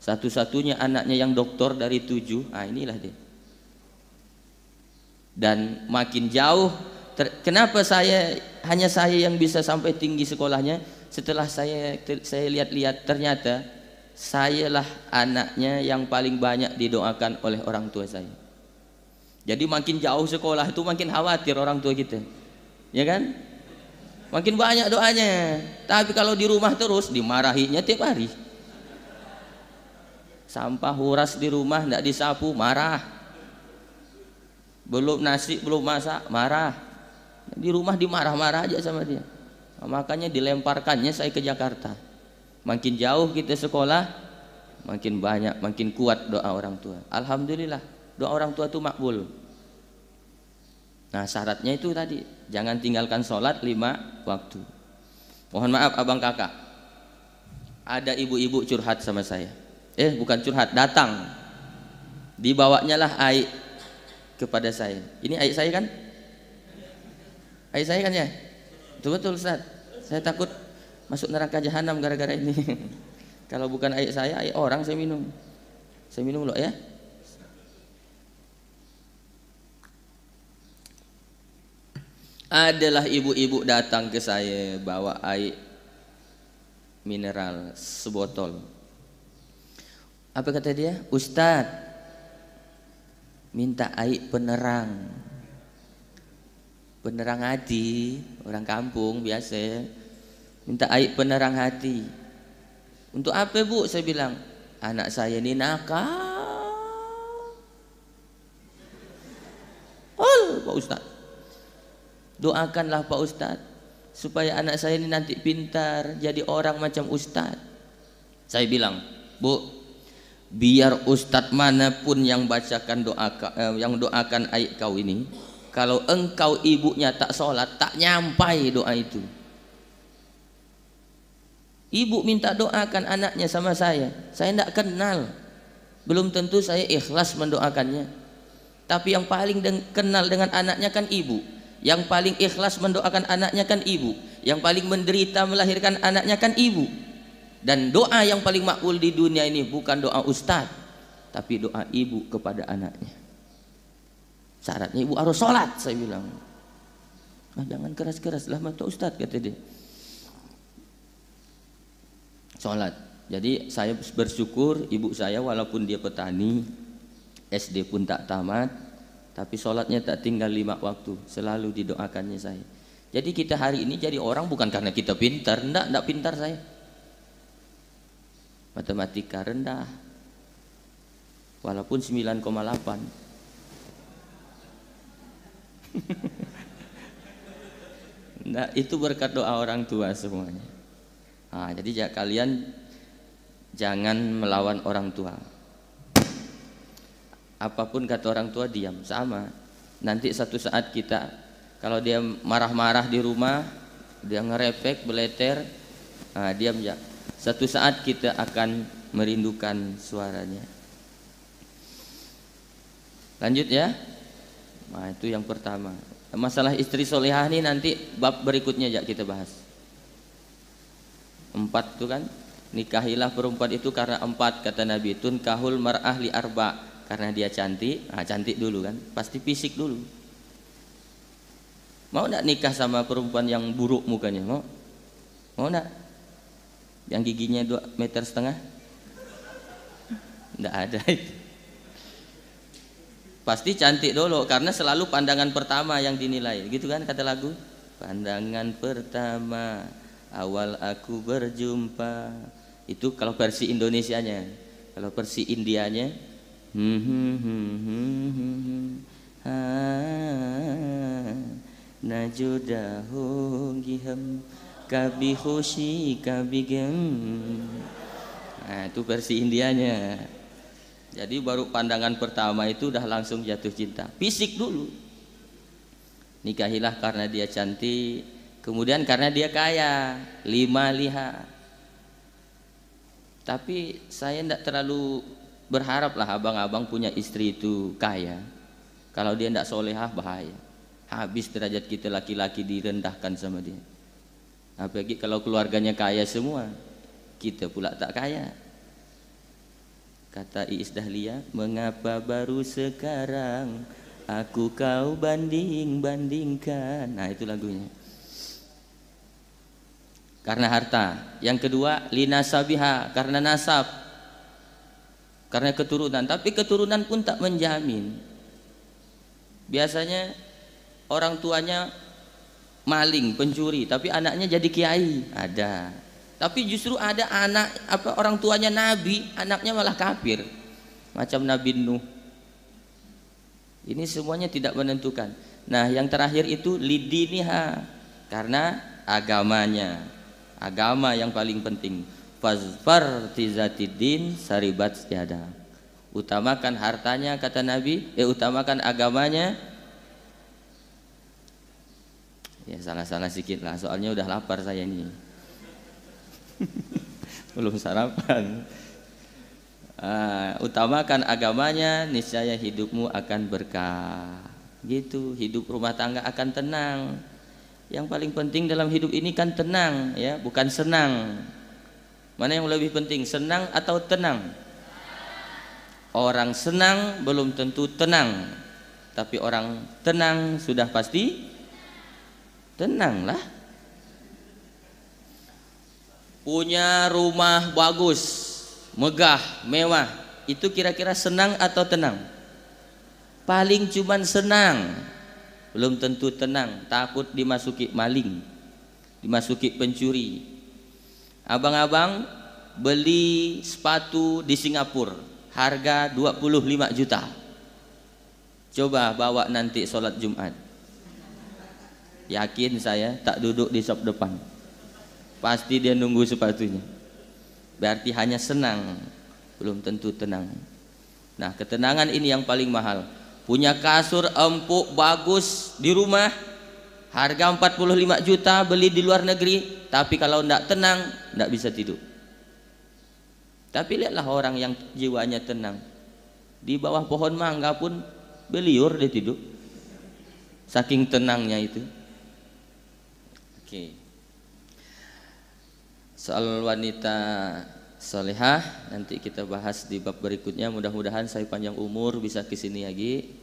Satu-satunya anaknya yang doktor dari tujuh, ah inilah dia. Dan makin jauh, ter, kenapa saya hanya saya yang bisa sampai tinggi sekolahnya? Setelah saya ter, saya lihat-lihat ternyata sayalah anaknya yang paling banyak didoakan oleh orang tua saya. Jadi makin jauh sekolah itu makin khawatir orang tua kita. Ya kan? Makin banyak doanya. Tapi kalau di rumah terus dimarahinya tiap hari. Sampah huras di rumah tidak disapu, marah. Belum nasi, belum masak, marah. Di rumah dimarah-marah aja sama dia. Makanya dilemparkannya saya ke Jakarta makin jauh kita sekolah makin banyak makin kuat doa orang tua alhamdulillah doa orang tua itu makbul nah syaratnya itu tadi jangan tinggalkan sholat lima waktu mohon maaf abang kakak ada ibu-ibu curhat sama saya eh bukan curhat datang dibawanya lah air kepada saya ini air saya kan air saya kan ya betul betul Ustaz saya takut masuk neraka jahanam gara-gara ini. *laughs* Kalau bukan ayat saya, ayat orang saya minum. Saya minum loh ya. Adalah ibu-ibu datang ke saya bawa air mineral sebotol. Apa kata dia? Ustadz, minta air penerang. Penerang adi, orang kampung biasa minta air penerang hati untuk apa bu saya bilang anak saya ini nakal oh pak ustad doakanlah pak ustad supaya anak saya ini nanti pintar jadi orang macam ustad saya bilang bu biar mana manapun yang bacakan doa eh, yang doakan aik kau ini kalau engkau ibunya tak sholat tak nyampai doa itu Ibu minta doakan anaknya sama saya. Saya tidak kenal. Belum tentu saya ikhlas mendoakannya. Tapi yang paling deng kenal dengan anaknya kan ibu. Yang paling ikhlas mendoakan anaknya kan ibu. Yang paling menderita melahirkan anaknya kan ibu. Dan doa yang paling makbul di dunia ini bukan doa ustad, tapi doa ibu kepada anaknya. Syaratnya ibu harus sholat, saya bilang. Ah, jangan keras-keras lah mata ustadz kata dia sholat. Jadi saya bersyukur ibu saya walaupun dia petani, SD pun tak tamat, tapi sholatnya tak tinggal lima waktu, selalu didoakannya saya. Jadi kita hari ini jadi orang bukan karena kita pintar, ndak ndak pintar saya. Matematika rendah, walaupun 9,8. *laughs* nah, itu berkat doa orang tua semuanya. Nah, jadi ya, kalian jangan melawan orang tua. Apapun kata orang tua diam sama. Nanti satu saat kita kalau dia marah-marah di rumah, dia ngerepek, beleter, nah, diam ya. Satu saat kita akan merindukan suaranya. Lanjut ya. Nah, itu yang pertama. Masalah istri solehah ini nanti bab berikutnya ya kita bahas empat itu kan nikahilah perempuan itu karena empat kata Nabi tun kahul mar'ah li arba karena dia cantik nah, cantik dulu kan pasti fisik dulu mau nak nikah sama perempuan yang buruk mukanya mau mau nak yang giginya dua meter setengah nggak ada *laughs* itu pasti cantik dulu karena selalu pandangan pertama yang dinilai gitu kan kata lagu pandangan pertama awal aku berjumpa itu kalau versi Indonesianya kalau versi Indianya hmm, hmm, hmm, hmm, hmm gihem kabi hushi kabi gem nah itu versi Indianya jadi baru pandangan pertama itu udah langsung jatuh cinta fisik dulu nikahilah karena dia cantik Kemudian karena dia kaya, lima liha. Tapi saya tidak terlalu berharap lah abang-abang punya istri itu kaya. Kalau dia tidak solehah bahaya. Habis derajat kita laki-laki direndahkan sama dia. Apalagi kalau keluarganya kaya semua, kita pula tak kaya. Kata Iis Dahlia, mengapa baru sekarang aku kau banding-bandingkan. Nah itu lagunya karena harta. Yang kedua, linasabiha karena nasab. Karena keturunan, tapi keturunan pun tak menjamin. Biasanya orang tuanya maling, pencuri, tapi anaknya jadi kiai. Ada. Tapi justru ada anak apa orang tuanya nabi, anaknya malah kafir. Macam Nabi Nuh. Ini semuanya tidak menentukan. Nah, yang terakhir itu lidiniha karena agamanya agama yang paling penting fazfar tizatidin saribat tiada utamakan hartanya kata Nabi eh utamakan agamanya ya salah-salah sedikit lah soalnya udah lapar saya ini *laughs* belum sarapan uh, utamakan agamanya niscaya hidupmu akan berkah gitu hidup rumah tangga akan tenang yang paling penting dalam hidup ini kan tenang ya bukan senang mana yang lebih penting senang atau tenang orang senang belum tentu tenang tapi orang tenang sudah pasti tenanglah punya rumah bagus megah mewah itu kira-kira senang atau tenang paling cuman senang belum tentu tenang, takut dimasuki maling, dimasuki pencuri. Abang-abang beli sepatu di Singapura harga 25 juta. Coba bawa nanti sholat Jumat. Yakin saya tak duduk di shop depan. Pasti dia nunggu sepatunya. Berarti hanya senang, belum tentu tenang. Nah, ketenangan ini yang paling mahal punya kasur empuk bagus di rumah harga 45 juta beli di luar negeri tapi kalau tidak tenang tidak bisa tidur tapi lihatlah orang yang jiwanya tenang di bawah pohon mangga pun beliur dia tidur saking tenangnya itu oke soal wanita solehah nanti kita bahas di bab berikutnya mudah-mudahan saya panjang umur bisa kesini lagi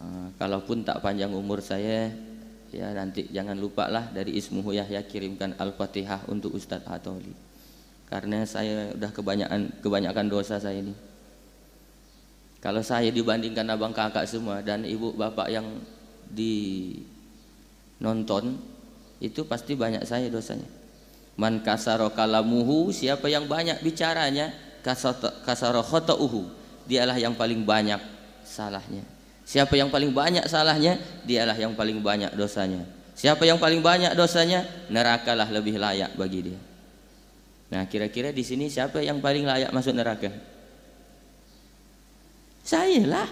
Eh, kalaupun tak panjang umur saya ya nanti jangan lupa lah dari Ismuhu Yahya kirimkan Al-Fatihah untuk Ustadz Atoli karena saya udah kebanyakan kebanyakan dosa saya ini kalau saya dibandingkan abang kakak semua dan ibu bapak yang di nonton itu pasti banyak saya dosanya man kasaro kalamuhu siapa yang banyak bicaranya kasaro khotouhu dialah yang paling banyak salahnya Siapa yang paling banyak salahnya, dialah yang paling banyak dosanya. Siapa yang paling banyak dosanya, nerakalah lebih layak bagi dia. Nah, kira-kira di sini siapa yang paling layak masuk neraka? Saya lah.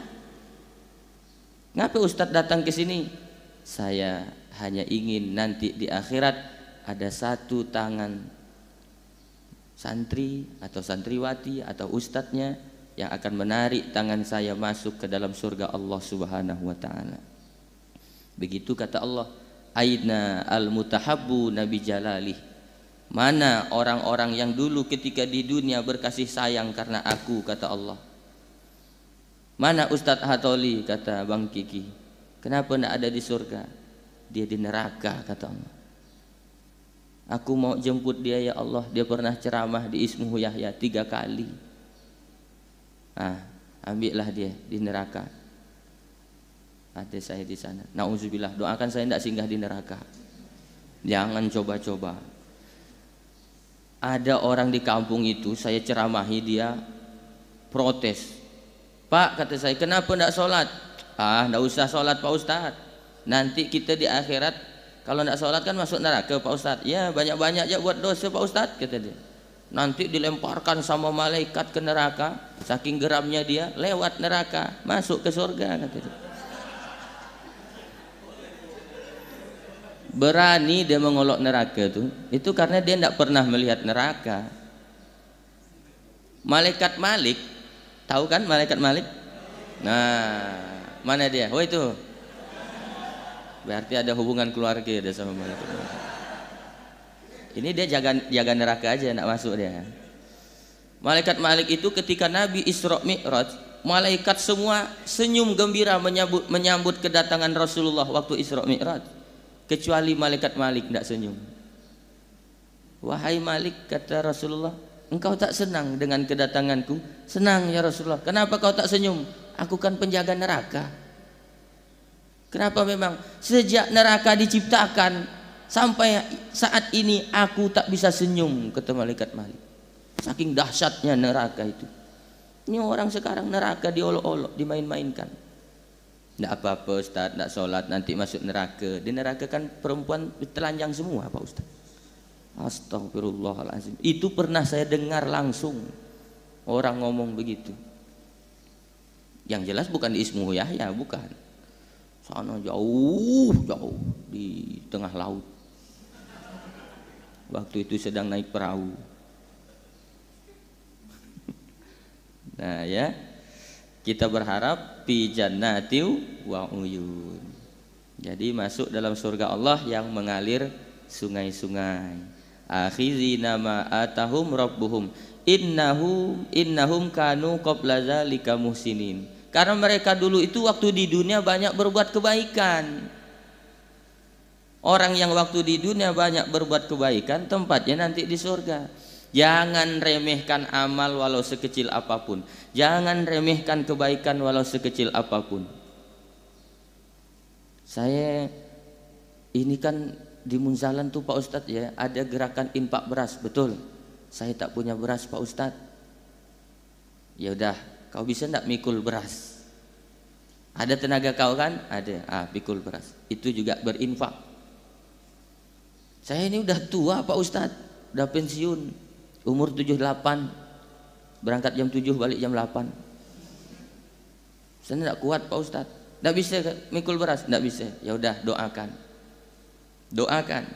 Ngapa Ustadz datang ke sini? Saya hanya ingin nanti di akhirat ada satu tangan santri atau santriwati atau ustadznya yang akan menarik tangan saya masuk ke dalam surga Allah Subhanahu wa taala. Begitu kata Allah, aina al-mutahabbu nabi Jalali. Mana orang-orang yang dulu ketika di dunia berkasih sayang karena aku kata Allah. Mana Ustadz Hatoli kata Bang Kiki. Kenapa tidak ada di surga? Dia di neraka kata Allah. Aku mau jemput dia ya Allah. Dia pernah ceramah di Ismuhu Yahya tiga kali ah ambillah dia di neraka ada saya di sana nauzubillah doakan saya tidak singgah di neraka jangan coba-coba ada orang di kampung itu saya ceramahi dia protes Pak kata saya kenapa tidak sholat ah tidak usah sholat Pak Ustadz nanti kita di akhirat kalau tidak sholat kan masuk neraka Pak Ustadz ya banyak-banyak ya buat dosa Pak Ustadz kata dia nanti dilemparkan sama malaikat ke neraka saking geramnya dia lewat neraka masuk ke surga berani dia mengolok neraka itu itu karena dia tidak pernah melihat neraka malaikat Malik tahu kan malaikat Malik nah mana dia oh itu berarti ada hubungan keluarga dia sama malaikat Malik ini dia jaga jaga neraka aja nak masuk dia. Malaikat Malik itu ketika Nabi Isra Mi'raj, malaikat semua senyum gembira menyambut, menyambut kedatangan Rasulullah waktu Isra Mi'raj. Kecuali malaikat Malik tidak senyum. Wahai Malik kata Rasulullah, engkau tak senang dengan kedatanganku? Senang ya Rasulullah. Kenapa kau tak senyum? Aku kan penjaga neraka. Kenapa memang sejak neraka diciptakan sampai saat ini aku tak bisa senyum kata malaikat Malik saking dahsyatnya neraka itu ini orang sekarang neraka diolok-olok dimain-mainkan tidak apa-apa Ustaz, tidak sholat nanti masuk neraka di neraka kan perempuan telanjang semua Pak Ustaz Astagfirullahaladzim itu pernah saya dengar langsung orang ngomong begitu yang jelas bukan di Ismu Yahya bukan sana jauh jauh di tengah laut waktu itu sedang naik perahu. Nah ya, kita berharap fi jannatiu wa uyun. Jadi masuk dalam surga Allah yang mengalir sungai-sungai. Akhizi nama atahum rabbuhum innahum innahum kanu qabla zalika muhsinin. Karena mereka dulu itu waktu di dunia banyak berbuat kebaikan. Orang yang waktu di dunia banyak berbuat kebaikan, tempatnya nanti di surga. Jangan remehkan amal walau sekecil apapun. Jangan remehkan kebaikan walau sekecil apapun. Saya ini kan di Munzalan tuh Pak Ustadz ya, ada gerakan impak beras, betul. Saya tak punya beras Pak Ustadz. Ya udah, kau bisa ndak mikul beras? Ada tenaga kau kan? Ada. Ah, pikul beras. Itu juga berinfak. Saya ini udah tua Pak Ustadz, udah pensiun, umur 78, berangkat jam 7 balik jam 8. Saya tidak kuat Pak Ustadz, tidak bisa mikul beras, tidak bisa. Ya udah doakan, doakan.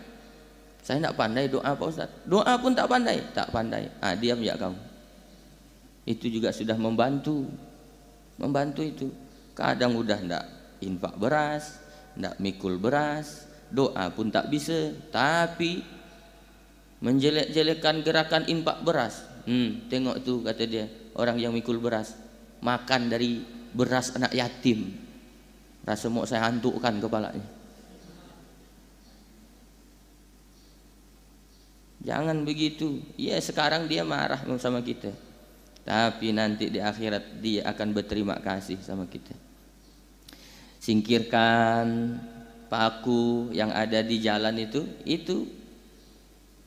Saya tidak pandai doa Pak Ustadz, doa pun tak pandai, tak pandai. Ah diam ya kamu. Itu juga sudah membantu, membantu itu. Kadang udah tidak infak beras, tidak mikul beras, doa pun tak bisa tapi menjelek-jelekkan gerakan impak beras hmm, tengok tuh kata dia orang yang mikul beras makan dari beras anak yatim rasa mau saya hantukkan kepalanya jangan begitu ya sekarang dia marah sama kita tapi nanti di akhirat dia akan berterima kasih sama kita singkirkan paku yang ada di jalan itu itu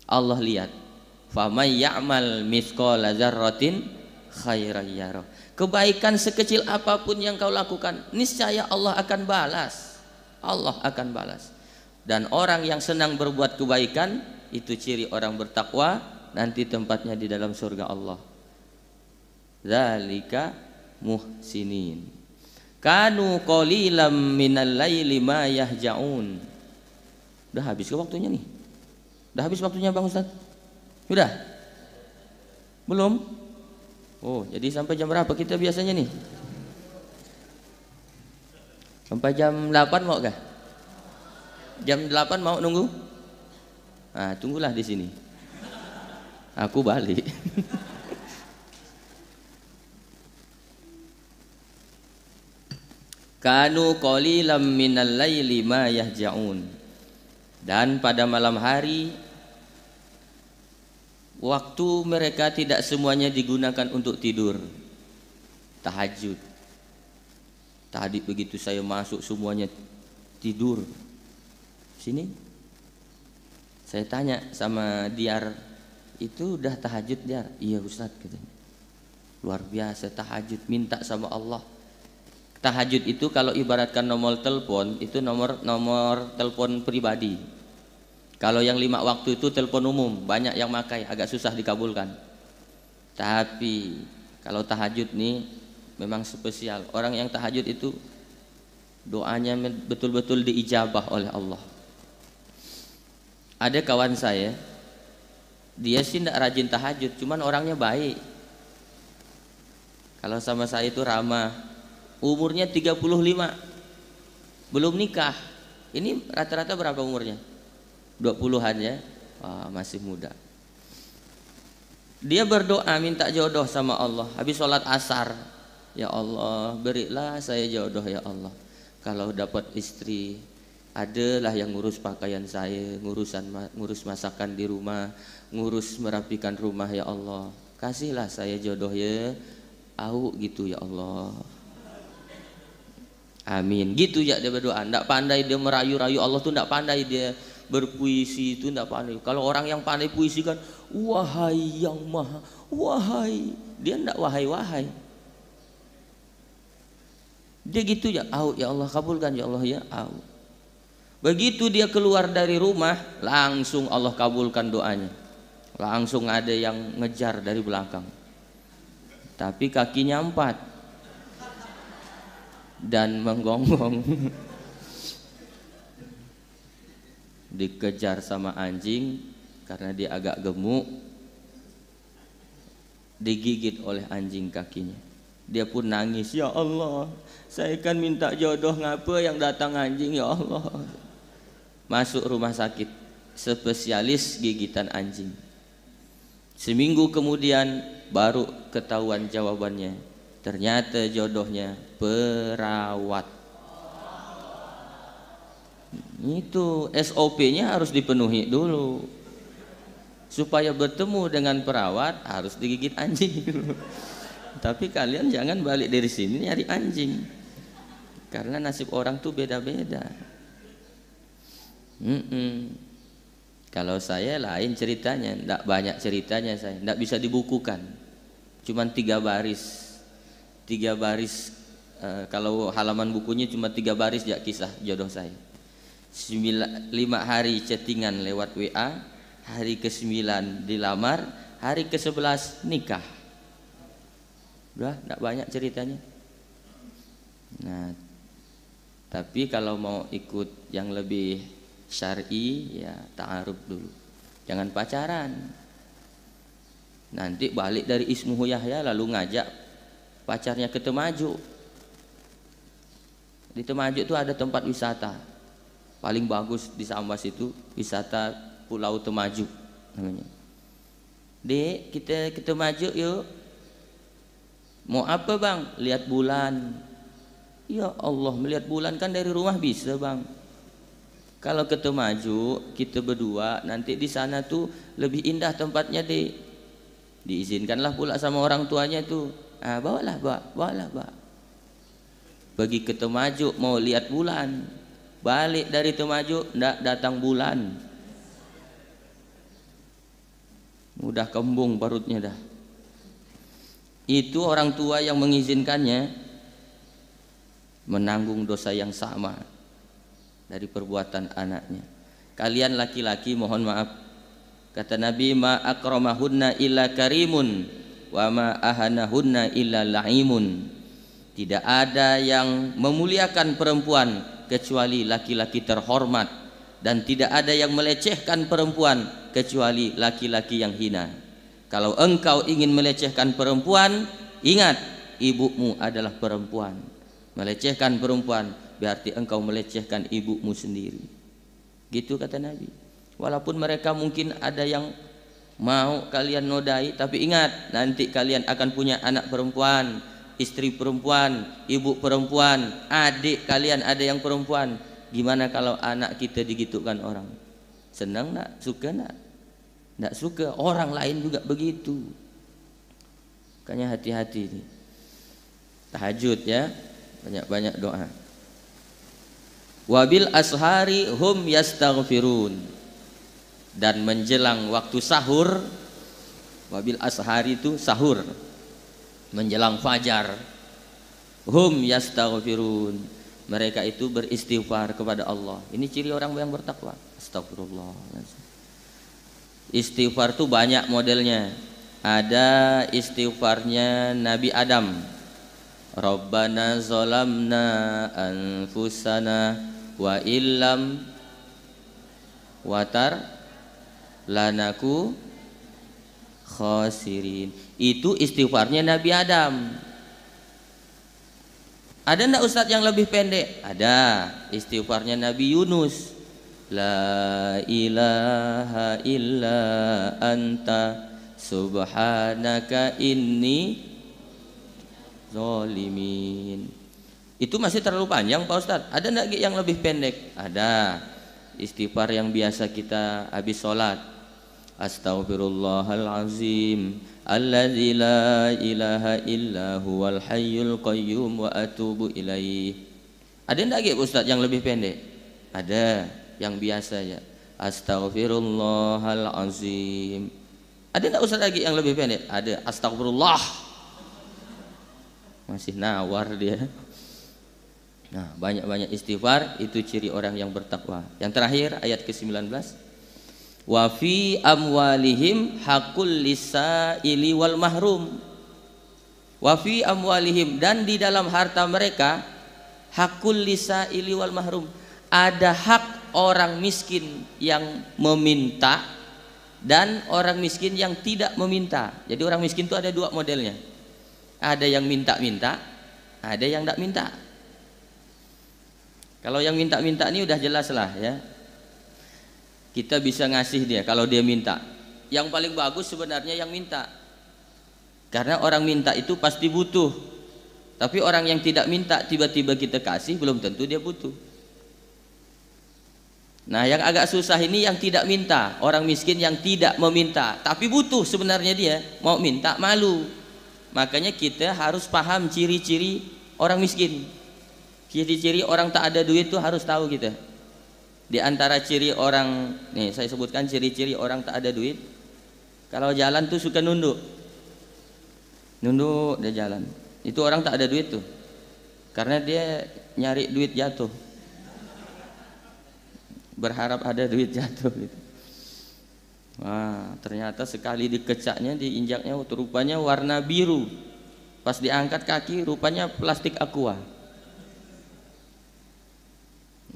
Allah lihat famay ya'mal mithqala dzarratin khairan yara kebaikan sekecil apapun yang kau lakukan niscaya Allah akan balas Allah akan balas dan orang yang senang berbuat kebaikan itu ciri orang bertakwa nanti tempatnya di dalam surga Allah zalika muhsinin Kanu qalilam minal laili ma yahjaun. Udah habis ke waktunya nih? Udah habis waktunya Bang Ustaz? Sudah? Belum? Oh, jadi sampai jam berapa kita biasanya nih? Sampai jam 8 mau gak? Jam 8 mau nunggu? Nah, tunggulah di sini. Aku balik. *laughs* Kanu qalilam minal laili ma yahja'un. Dan pada malam hari waktu mereka tidak semuanya digunakan untuk tidur. Tahajud. Tadi begitu saya masuk semuanya tidur. Sini. Saya tanya sama Diar, itu udah tahajud Diar? Iya Ustaz katanya. Luar biasa tahajud minta sama Allah tahajud itu kalau ibaratkan nomor telepon itu nomor nomor telepon pribadi kalau yang lima waktu itu telepon umum banyak yang makai agak susah dikabulkan tapi kalau tahajud nih memang spesial orang yang tahajud itu doanya betul-betul diijabah oleh Allah ada kawan saya dia sih tidak rajin tahajud cuman orangnya baik kalau sama saya itu ramah umurnya 35 belum nikah ini rata-rata berapa umurnya 20-an ya masih muda dia berdoa minta jodoh sama Allah habis sholat asar ya Allah berilah saya jodoh ya Allah kalau dapat istri adalah yang ngurus pakaian saya, ngurusan ngurus masakan di rumah, ngurus merapikan rumah ya Allah. Kasihlah saya jodoh ya, au gitu ya Allah. Amin. Gitu ya dia berdoa. Tidak pandai dia merayu-rayu Allah tuh tidak pandai dia berpuisi itu tidak pandai. Kalau orang yang pandai puisi kan wahai yang maha wahai dia tidak wahai wahai. Dia gitu ya, au ya Allah kabulkan ya Allah ya au. Begitu dia keluar dari rumah, langsung Allah kabulkan doanya. Langsung ada yang ngejar dari belakang. Tapi kakinya empat, dan menggonggong dikejar sama anjing karena dia agak gemuk digigit oleh anjing kakinya dia pun nangis ya Allah saya kan minta jodoh ngapa yang datang anjing ya Allah masuk rumah sakit spesialis gigitan anjing seminggu kemudian baru ketahuan jawabannya ternyata jodohnya perawat. Itu SOP-nya harus dipenuhi dulu. Supaya bertemu dengan perawat harus digigit anjing Tapi kalian jangan balik dari sini nyari anjing. Karena nasib orang tuh beda-beda. Kalau saya lain ceritanya, tidak banyak ceritanya saya, tidak bisa dibukukan. Cuman tiga baris, tiga baris Eh, kalau halaman bukunya cuma tiga baris ya kisah jodoh saya. Sembilan, lima hari chattingan lewat WA, hari ke 9 dilamar, hari ke 11 nikah. Udah, tidak banyak ceritanya. Nah, tapi kalau mau ikut yang lebih syari, ya taaruf dulu. Jangan pacaran. Nanti balik dari Ismuhu Yahya lalu ngajak pacarnya ke Temajuk di Temajuk itu ada tempat wisata. Paling bagus di Sambas itu wisata Pulau Temajuk namanya. Dek, kita ke Temajuk yuk. Mau apa bang? Lihat bulan. Ya Allah, melihat bulan kan dari rumah bisa bang. Kalau ke Temajuk, kita berdua nanti di sana tuh lebih indah tempatnya deh. Diizinkanlah pula sama orang tuanya tuh. Ah, bawalah, bawa, bawalah, bawa bagi ke Temaju mau lihat bulan balik dari Temaju ndak datang bulan udah kembung perutnya dah itu orang tua yang mengizinkannya menanggung dosa yang sama dari perbuatan anaknya kalian laki-laki mohon maaf kata Nabi ma akramahunna illa karimun wa ma ahanahunna illa laimun tidak ada yang memuliakan perempuan kecuali laki-laki terhormat dan tidak ada yang melecehkan perempuan kecuali laki-laki yang hina. Kalau engkau ingin melecehkan perempuan, ingat ibumu adalah perempuan. Melecehkan perempuan berarti engkau melecehkan ibumu sendiri. Gitu kata Nabi. Walaupun mereka mungkin ada yang mau kalian nodai, tapi ingat nanti kalian akan punya anak perempuan istri perempuan, ibu perempuan, adik kalian ada yang perempuan. Gimana kalau anak kita digitukan orang? Senang nak? Suka nak? tidak suka. Orang lain juga begitu. Makanya hati-hati ini. Tahajud ya. Banyak-banyak doa. Wabil ashari hum yastaghfirun. Dan menjelang waktu sahur, wabil ashari itu sahur menjelang fajar hum yastaghfirun mereka itu beristighfar kepada Allah ini ciri orang yang bertakwa astagfirullah istighfar tuh banyak modelnya ada istighfarnya Nabi Adam Rabbana zalamna anfusana wa illam watar lanaku khasirin itu istighfarnya Nabi Adam. Ada ndak ustadz yang lebih pendek? Ada. Istighfarnya Nabi Yunus. La ilaha illa anta subhanaka inni zalimin. Itu masih terlalu panjang Pak Ustadz. Ada nak yang lebih pendek? Ada. Istighfar yang biasa kita habis sholat. Astagfirullahalazim. الذي لا إله إلا هو الحي القيوم وأتوب إليه ada enggak gitu Ustaz yang lebih pendek? Ada yang biasa ya. Astagfirullahalazim. Ada enggak Ustaz lagi yang lebih pendek? Ada. Astagfirullah. Masih nawar dia. Nah, banyak-banyak istighfar itu ciri orang yang bertakwa. Yang terakhir ayat ke-19 wa fi amwalihim hakul lisaili wal mahrum wa fi amwalihim dan di dalam harta mereka hakul lisaili wal mahrum ada hak orang miskin yang meminta dan orang miskin yang tidak meminta jadi orang miskin itu ada dua modelnya ada yang minta-minta ada yang tidak minta kalau yang minta-minta ini udah jelas lah ya kita bisa ngasih dia kalau dia minta yang paling bagus sebenarnya yang minta karena orang minta itu pasti butuh tapi orang yang tidak minta tiba-tiba kita kasih belum tentu dia butuh nah yang agak susah ini yang tidak minta orang miskin yang tidak meminta tapi butuh sebenarnya dia mau minta malu makanya kita harus paham ciri-ciri orang miskin ciri-ciri orang tak ada duit itu harus tahu kita di antara ciri orang, nih saya sebutkan ciri-ciri orang tak ada duit. Kalau jalan tuh suka nunduk. Nunduk dia jalan. Itu orang tak ada duit tuh. Karena dia nyari duit jatuh. Berharap ada duit jatuh gitu. Wah, ternyata sekali dikecaknya, diinjaknya, rupanya warna biru. Pas diangkat kaki, rupanya plastik aqua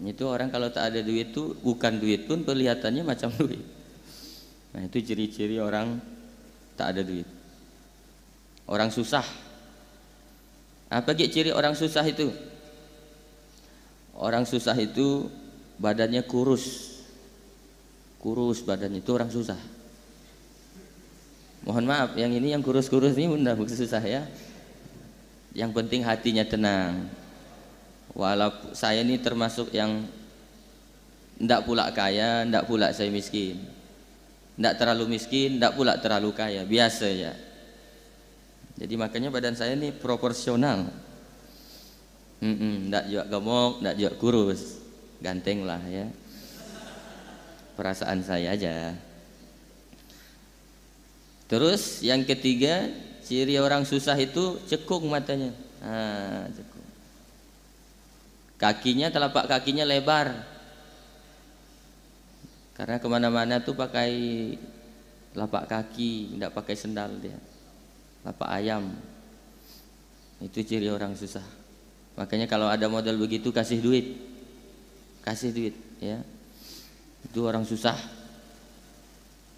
itu orang kalau tak ada duit tuh bukan duit pun kelihatannya macam *laughs* duit nah itu ciri-ciri orang tak ada duit orang susah apa nah, ciri orang susah itu orang susah itu badannya kurus kurus badannya itu orang susah mohon maaf yang ini yang kurus-kurus ini bunda bukan susah ya yang penting hatinya tenang Walau saya ini termasuk yang ndak pula kaya, ndak pula saya miskin. Ndak terlalu miskin, ndak pula terlalu kaya, biasa ya. Jadi makanya badan saya ini proporsional. Mm -mm, ndak juga gemuk, ndak juga kurus. Ganteng lah ya. Perasaan saya aja. Terus yang ketiga, ciri orang susah itu cekung matanya. Ah, cekung kakinya telapak kakinya lebar karena kemana-mana tuh pakai telapak kaki tidak pakai sendal dia telapak ayam itu ciri orang susah makanya kalau ada modal begitu kasih duit kasih duit ya itu orang susah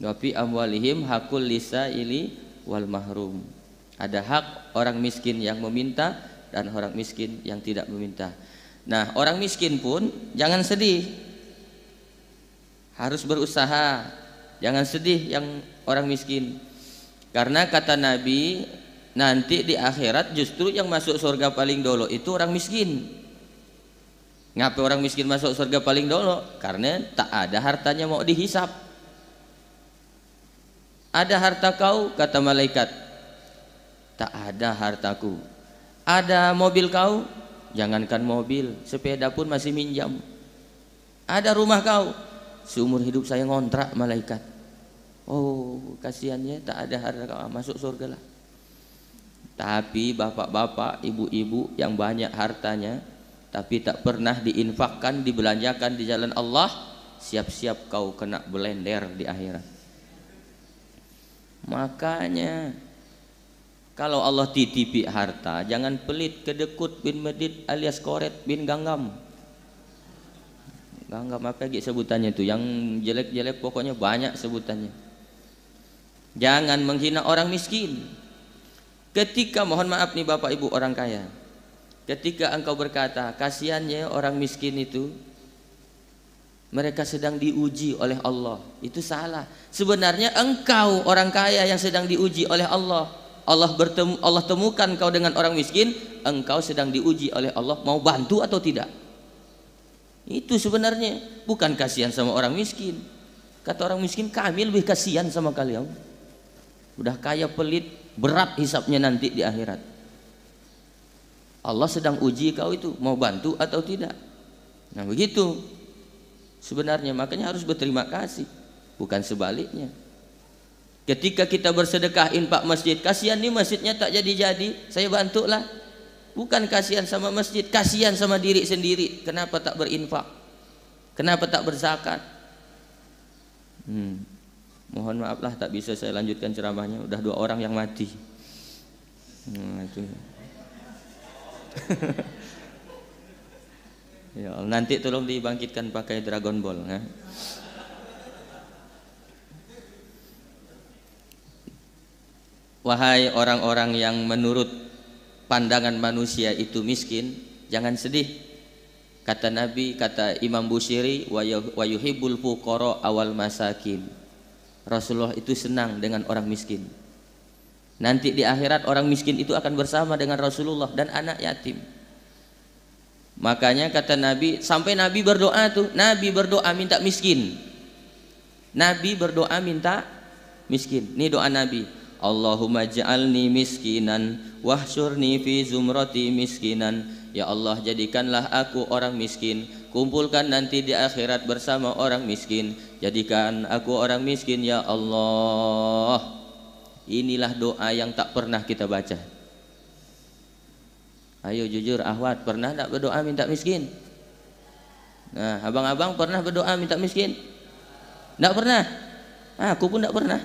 tapi amwalihim hakul lisa ili wal mahrum. Ada hak orang miskin yang meminta dan orang miskin yang tidak meminta. Nah, orang miskin pun jangan sedih. Harus berusaha. Jangan sedih yang orang miskin. Karena kata Nabi, nanti di akhirat justru yang masuk surga paling dolo itu orang miskin. Ngapa orang miskin masuk surga paling dolo? Karena tak ada hartanya mau dihisap. Ada harta kau, kata malaikat. Tak ada hartaku. Ada mobil kau, Jangankan mobil, sepeda pun masih minjam. Ada rumah kau, seumur hidup saya ngontrak malaikat. Oh, kasihannya tak ada harta ah, masuk surga lah. Tapi bapak-bapak, ibu-ibu yang banyak hartanya tapi tak pernah diinfakkan, dibelanjakan di jalan Allah, siap-siap kau kena belender di akhirat. Makanya kalau Allah titipi harta, jangan pelit kedekut bin medit alias koret bin ganggam. Ganggam apa lagi sebutannya itu? Yang jelek-jelek pokoknya banyak sebutannya. Jangan menghina orang miskin. Ketika mohon maaf nih Bapak Ibu orang kaya. Ketika engkau berkata, kasihannya orang miskin itu mereka sedang diuji oleh Allah. Itu salah. Sebenarnya engkau orang kaya yang sedang diuji oleh Allah Allah bertemu Allah temukan kau dengan orang miskin engkau sedang diuji oleh Allah mau bantu atau tidak itu sebenarnya bukan kasihan sama orang miskin kata orang miskin kami lebih kasihan sama kalian udah kaya pelit berat hisapnya nanti di akhirat Allah sedang uji kau itu mau bantu atau tidak nah begitu sebenarnya makanya harus berterima kasih bukan sebaliknya Ketika kita bersedekah infak masjid, kasihan nih masjidnya tak jadi-jadi, saya bantulah. Bukan kasihan sama masjid, kasihan sama diri sendiri. Kenapa tak berinfak? Kenapa tak berzakat? Hmm. Mohon maaflah tak bisa saya lanjutkan ceramahnya. Udah dua orang yang mati. Hmm, itu. ya, *laughs* ya nanti tolong dibangkitkan pakai Dragon Ball. Ya. Wahai orang-orang yang menurut pandangan manusia itu miskin, jangan sedih. Kata Nabi, kata Imam Busiri, wa fuqara awal masakin. Rasulullah itu senang dengan orang miskin. Nanti di akhirat orang miskin itu akan bersama dengan Rasulullah dan anak yatim. Makanya kata Nabi, sampai Nabi berdoa tuh, Nabi berdoa minta miskin. Nabi berdoa minta miskin. Ini doa Nabi. Allahumma ja'alni miskinan wahsyurni fi zumrati miskinan ya Allah jadikanlah aku orang miskin kumpulkan nanti di akhirat bersama orang miskin jadikan aku orang miskin ya Allah inilah doa yang tak pernah kita baca ayo jujur ahwat pernah tak berdoa minta miskin nah abang-abang pernah berdoa minta miskin tak pernah aku pun tak pernah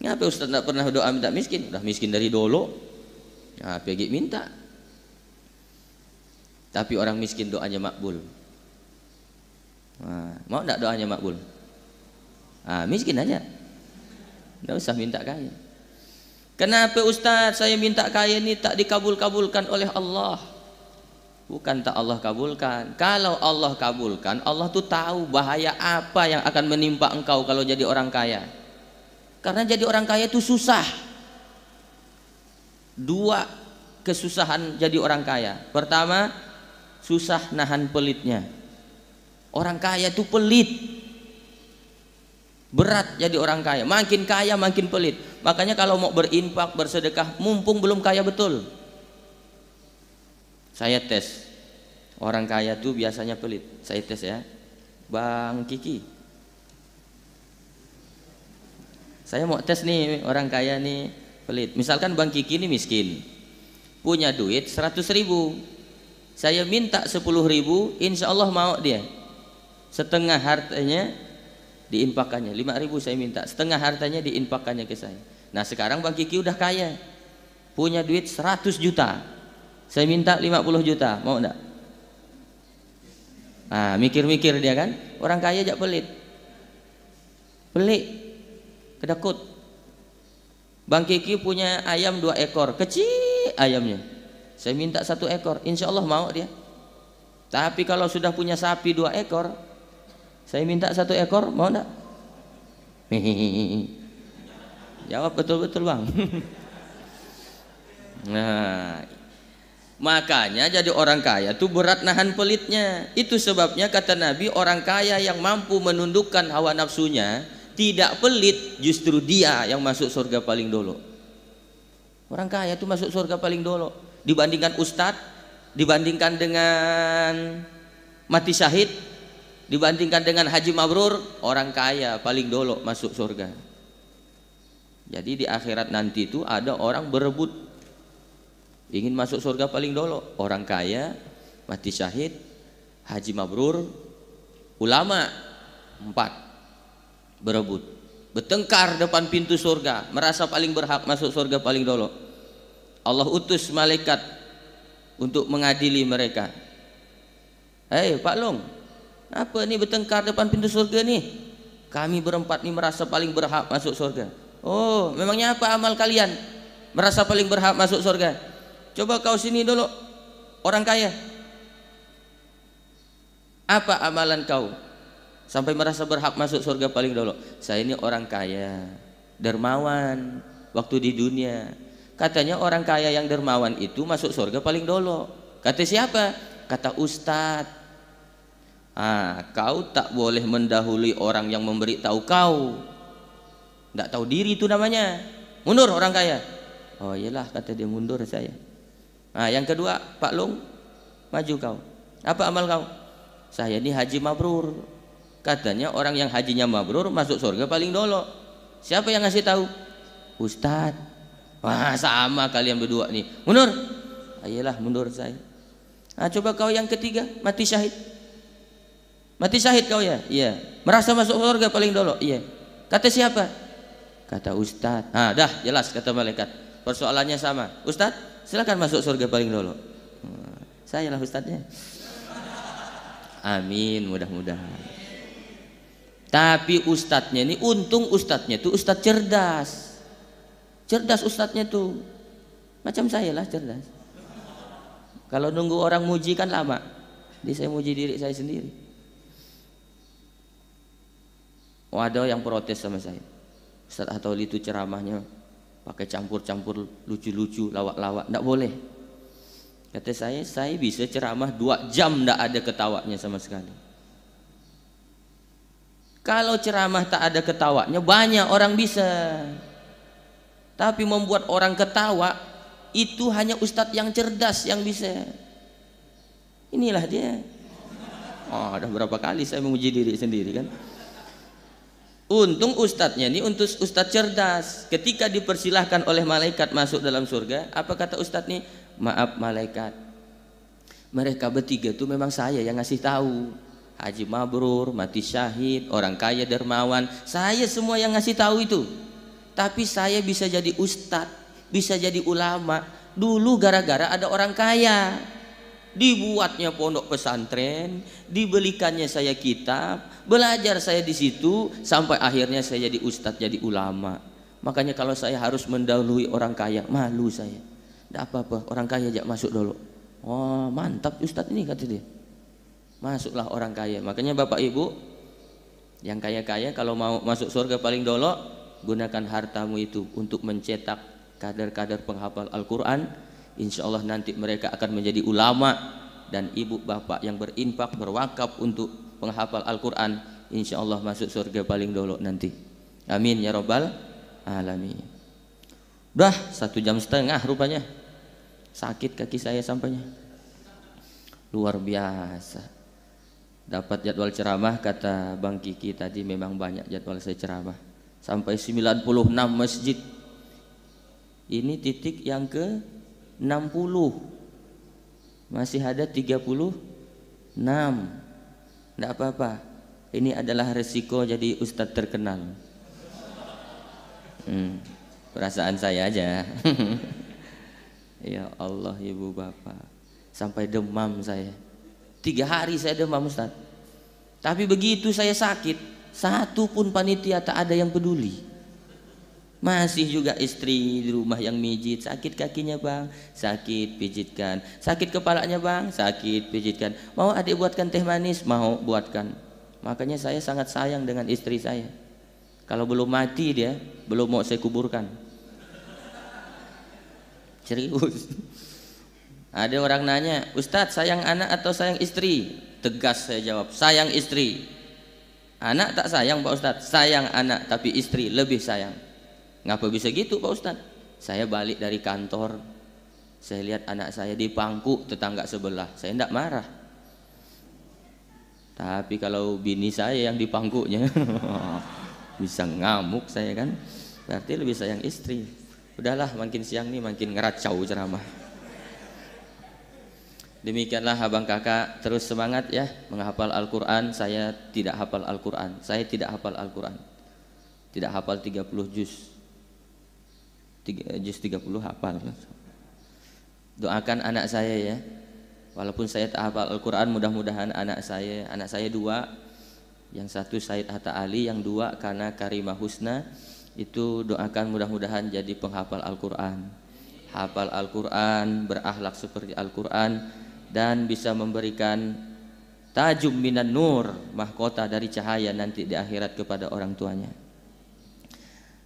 Ngapa Ustaz tidak pernah doa minta miskin? Udah miskin dari dulu. Ngapa ah, ya, minta? Tapi orang miskin doanya makbul. Nah, mau tidak doanya makbul? Ah, miskin aja. Tidak usah minta kaya. Kenapa Ustaz saya minta kaya ini tak dikabul-kabulkan oleh Allah? Bukan tak Allah kabulkan. Kalau Allah kabulkan, Allah tuh tahu bahaya apa yang akan menimpa engkau kalau jadi orang kaya. Karena jadi orang kaya itu susah. Dua kesusahan jadi orang kaya. Pertama, susah nahan pelitnya. Orang kaya itu pelit. Berat jadi orang kaya. Makin kaya makin pelit. Makanya kalau mau berinfak, bersedekah, mumpung belum kaya betul. Saya tes. Orang kaya itu biasanya pelit. Saya tes ya. Bang Kiki, saya mau tes nih orang kaya nih pelit misalkan Bang Kiki ini miskin punya duit 100 ribu saya minta 10 ribu insya Allah mau dia setengah hartanya diinfakannya 5 ribu saya minta setengah hartanya diinfakannya ke saya nah sekarang Bang Kiki udah kaya punya duit 100 juta saya minta 50 juta mau enggak ah mikir-mikir dia kan orang kaya aja pelit pelit kedakut Bang Kiki punya ayam dua ekor kecil ayamnya saya minta satu ekor insya Allah mau dia tapi kalau sudah punya sapi dua ekor saya minta satu ekor mau enggak *laughs* jawab betul-betul bang *laughs* nah Makanya jadi orang kaya itu berat nahan pelitnya. Itu sebabnya kata Nabi orang kaya yang mampu menundukkan hawa nafsunya tidak pelit justru dia yang masuk surga paling dulu orang kaya itu masuk surga paling dulu dibandingkan ustadz dibandingkan dengan mati syahid dibandingkan dengan haji mabrur orang kaya paling dulu masuk surga jadi di akhirat nanti itu ada orang berebut ingin masuk surga paling dulu orang kaya mati syahid haji mabrur ulama empat berebut bertengkar depan pintu surga merasa paling berhak masuk surga paling dulu Allah utus malaikat untuk mengadili mereka hei Pak Long apa ini bertengkar depan pintu surga nih kami berempat ini merasa paling berhak masuk surga oh memangnya apa amal kalian merasa paling berhak masuk surga coba kau sini dulu orang kaya apa amalan kau sampai merasa berhak masuk surga paling dulu. Saya ini orang kaya, dermawan waktu di dunia. Katanya orang kaya yang dermawan itu masuk surga paling dulu. Kata siapa? Kata Ustadz. Ah, kau tak boleh mendahului orang yang memberitahu kau. Tidak tahu diri itu namanya. Mundur orang kaya. Oh iyalah kata dia mundur saya. Nah, yang kedua, Pak Lung, maju kau. Apa amal kau? Saya ini haji mabrur katanya orang yang hajinya mabrur masuk surga paling dolo siapa yang ngasih tahu Ustad wah sama kalian berdua nih mundur ayolah ah, mundur saya nah, coba kau yang ketiga mati syahid mati syahid kau ya iya merasa masuk surga paling dolo iya kata siapa kata Ustad nah dah jelas kata malaikat persoalannya sama Ustad silahkan masuk surga paling dolo hmm, saya lah Ustadnya Amin mudah-mudahan tapi ustadznya ini untung ustadznya itu ustadz cerdas. Cerdas ustadznya tuh Macam saya lah cerdas. Kalau nunggu orang muji kan lama. Jadi saya muji diri saya sendiri. Waduh yang protes sama saya. Ustaz Hatoli itu ceramahnya pakai campur-campur lucu-lucu, lawak-lawak, ndak boleh. Kata saya, saya bisa ceramah dua jam ndak ada ketawanya sama sekali. Kalau ceramah tak ada ketawanya banyak orang bisa. Tapi membuat orang ketawa itu hanya ustadz yang cerdas yang bisa. Inilah dia. Oh, ada berapa kali saya menguji diri sendiri kan? Untung ustadznya ini untuk ustadz cerdas. Ketika dipersilahkan oleh malaikat masuk dalam surga, apa kata ustadz nih? Maaf malaikat. Mereka bertiga tuh memang saya yang ngasih tahu. Haji Mabrur, mati syahid, orang kaya dermawan, saya semua yang ngasih tahu itu. Tapi saya bisa jadi ustadz, bisa jadi ulama. Dulu gara-gara ada orang kaya, dibuatnya pondok pesantren, dibelikannya saya kitab, belajar saya di situ sampai akhirnya saya jadi ustadz, jadi ulama. Makanya kalau saya harus mendahului orang kaya, malu saya. Tidak apa-apa, orang kaya aja masuk dulu. Oh mantap ustadz ini kata dia masuklah orang kaya. Makanya Bapak Ibu yang kaya-kaya kalau mau masuk surga paling dolok gunakan hartamu itu untuk mencetak kader-kader penghafal Al-Qur'an. Insya Allah nanti mereka akan menjadi ulama dan ibu bapak yang berinfak berwakaf untuk penghafal Al-Qur'an insya Allah masuk surga paling dolok nanti. Amin ya robbal alamin. Udah satu jam setengah rupanya sakit kaki saya sampainya luar biasa dapat jadwal ceramah kata Bang Kiki tadi memang banyak jadwal saya ceramah sampai 96 masjid ini titik yang ke 60 masih ada 36 tidak apa-apa ini adalah resiko jadi ustadz terkenal hmm, perasaan saya aja *laughs* ya Allah ibu bapak sampai demam saya Tiga hari saya demam Ustaz. Tapi begitu saya sakit, satu pun panitia tak ada yang peduli. Masih juga istri di rumah yang mijit, sakit kakinya bang, sakit pijitkan, sakit kepalanya bang, sakit pijitkan. Mau adik buatkan teh manis, mau buatkan. Makanya saya sangat sayang dengan istri saya. Kalau belum mati dia, belum mau saya kuburkan. Serius. Ada orang nanya, Ustadz sayang anak atau sayang istri? Tegas saya jawab, sayang istri. Anak tak sayang Pak Ustadz, sayang anak tapi istri lebih sayang. Ngapa bisa gitu Pak Ustadz? Saya balik dari kantor, saya lihat anak saya di pangku tetangga sebelah, saya tidak marah. Tapi kalau bini saya yang di pangkunya, *laughs* bisa ngamuk saya kan. Berarti lebih sayang istri. Udahlah makin siang nih makin ngeracau ceramah. Demikianlah abang kakak terus semangat ya menghafal Al-Quran Saya tidak hafal Al-Quran Saya tidak hafal Al-Quran Tidak hafal 30 juz Tiga, Juz 30 hafal Doakan anak saya ya Walaupun saya tak hafal Al-Quran mudah-mudahan anak saya Anak saya dua Yang satu Said Hatta Ali Yang dua karena Karimah Husna Itu doakan mudah-mudahan jadi penghafal Al-Quran Hafal Al-Quran, berahlak seperti Al-Quran dan bisa memberikan tajum minan nur mahkota dari cahaya nanti di akhirat kepada orang tuanya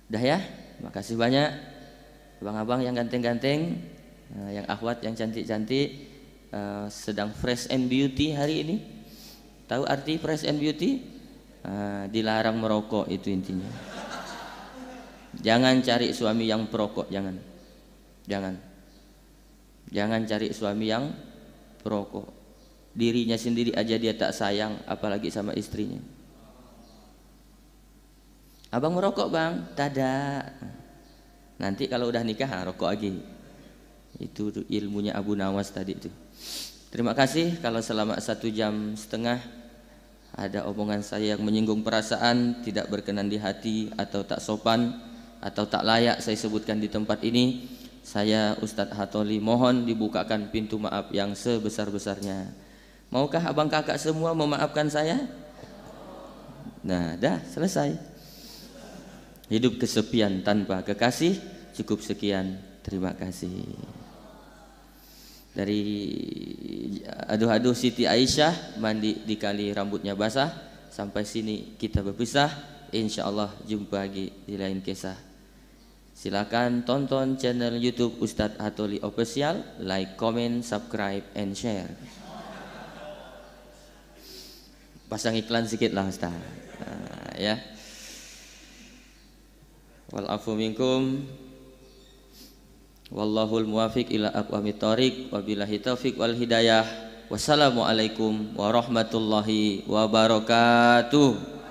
dah ya makasih banyak abang-abang yang ganteng-ganteng eh, yang akhwat yang cantik-cantik eh, sedang fresh and beauty hari ini tahu arti fresh and beauty eh, dilarang merokok itu intinya jangan cari suami yang perokok jangan jangan jangan cari suami yang perokok dirinya sendiri aja dia tak sayang apalagi sama istrinya abang merokok bang tada nanti kalau udah nikah ah, rokok lagi itu ilmunya Abu Nawas tadi itu terima kasih kalau selama satu jam setengah ada omongan saya yang menyinggung perasaan tidak berkenan di hati atau tak sopan atau tak layak saya sebutkan di tempat ini saya Ustadz Hatoli mohon dibukakan pintu maaf yang sebesar-besarnya. Maukah abang kakak semua memaafkan saya? Nah, dah selesai. Hidup kesepian tanpa kekasih cukup sekian. Terima kasih. Dari aduh-aduh Siti Aisyah mandi dikali rambutnya basah sampai sini kita berpisah. Insya Allah jumpa lagi di lain kisah. Silakan tonton channel YouTube Ustadz Atoli Official, like, comment, subscribe, and share. Pasang iklan sedikit lah Ustadz. Nah, ya. minkum. muwafiq ila thoriq wabillahi wal hidayah. Wassalamualaikum warahmatullahi wabarakatuh.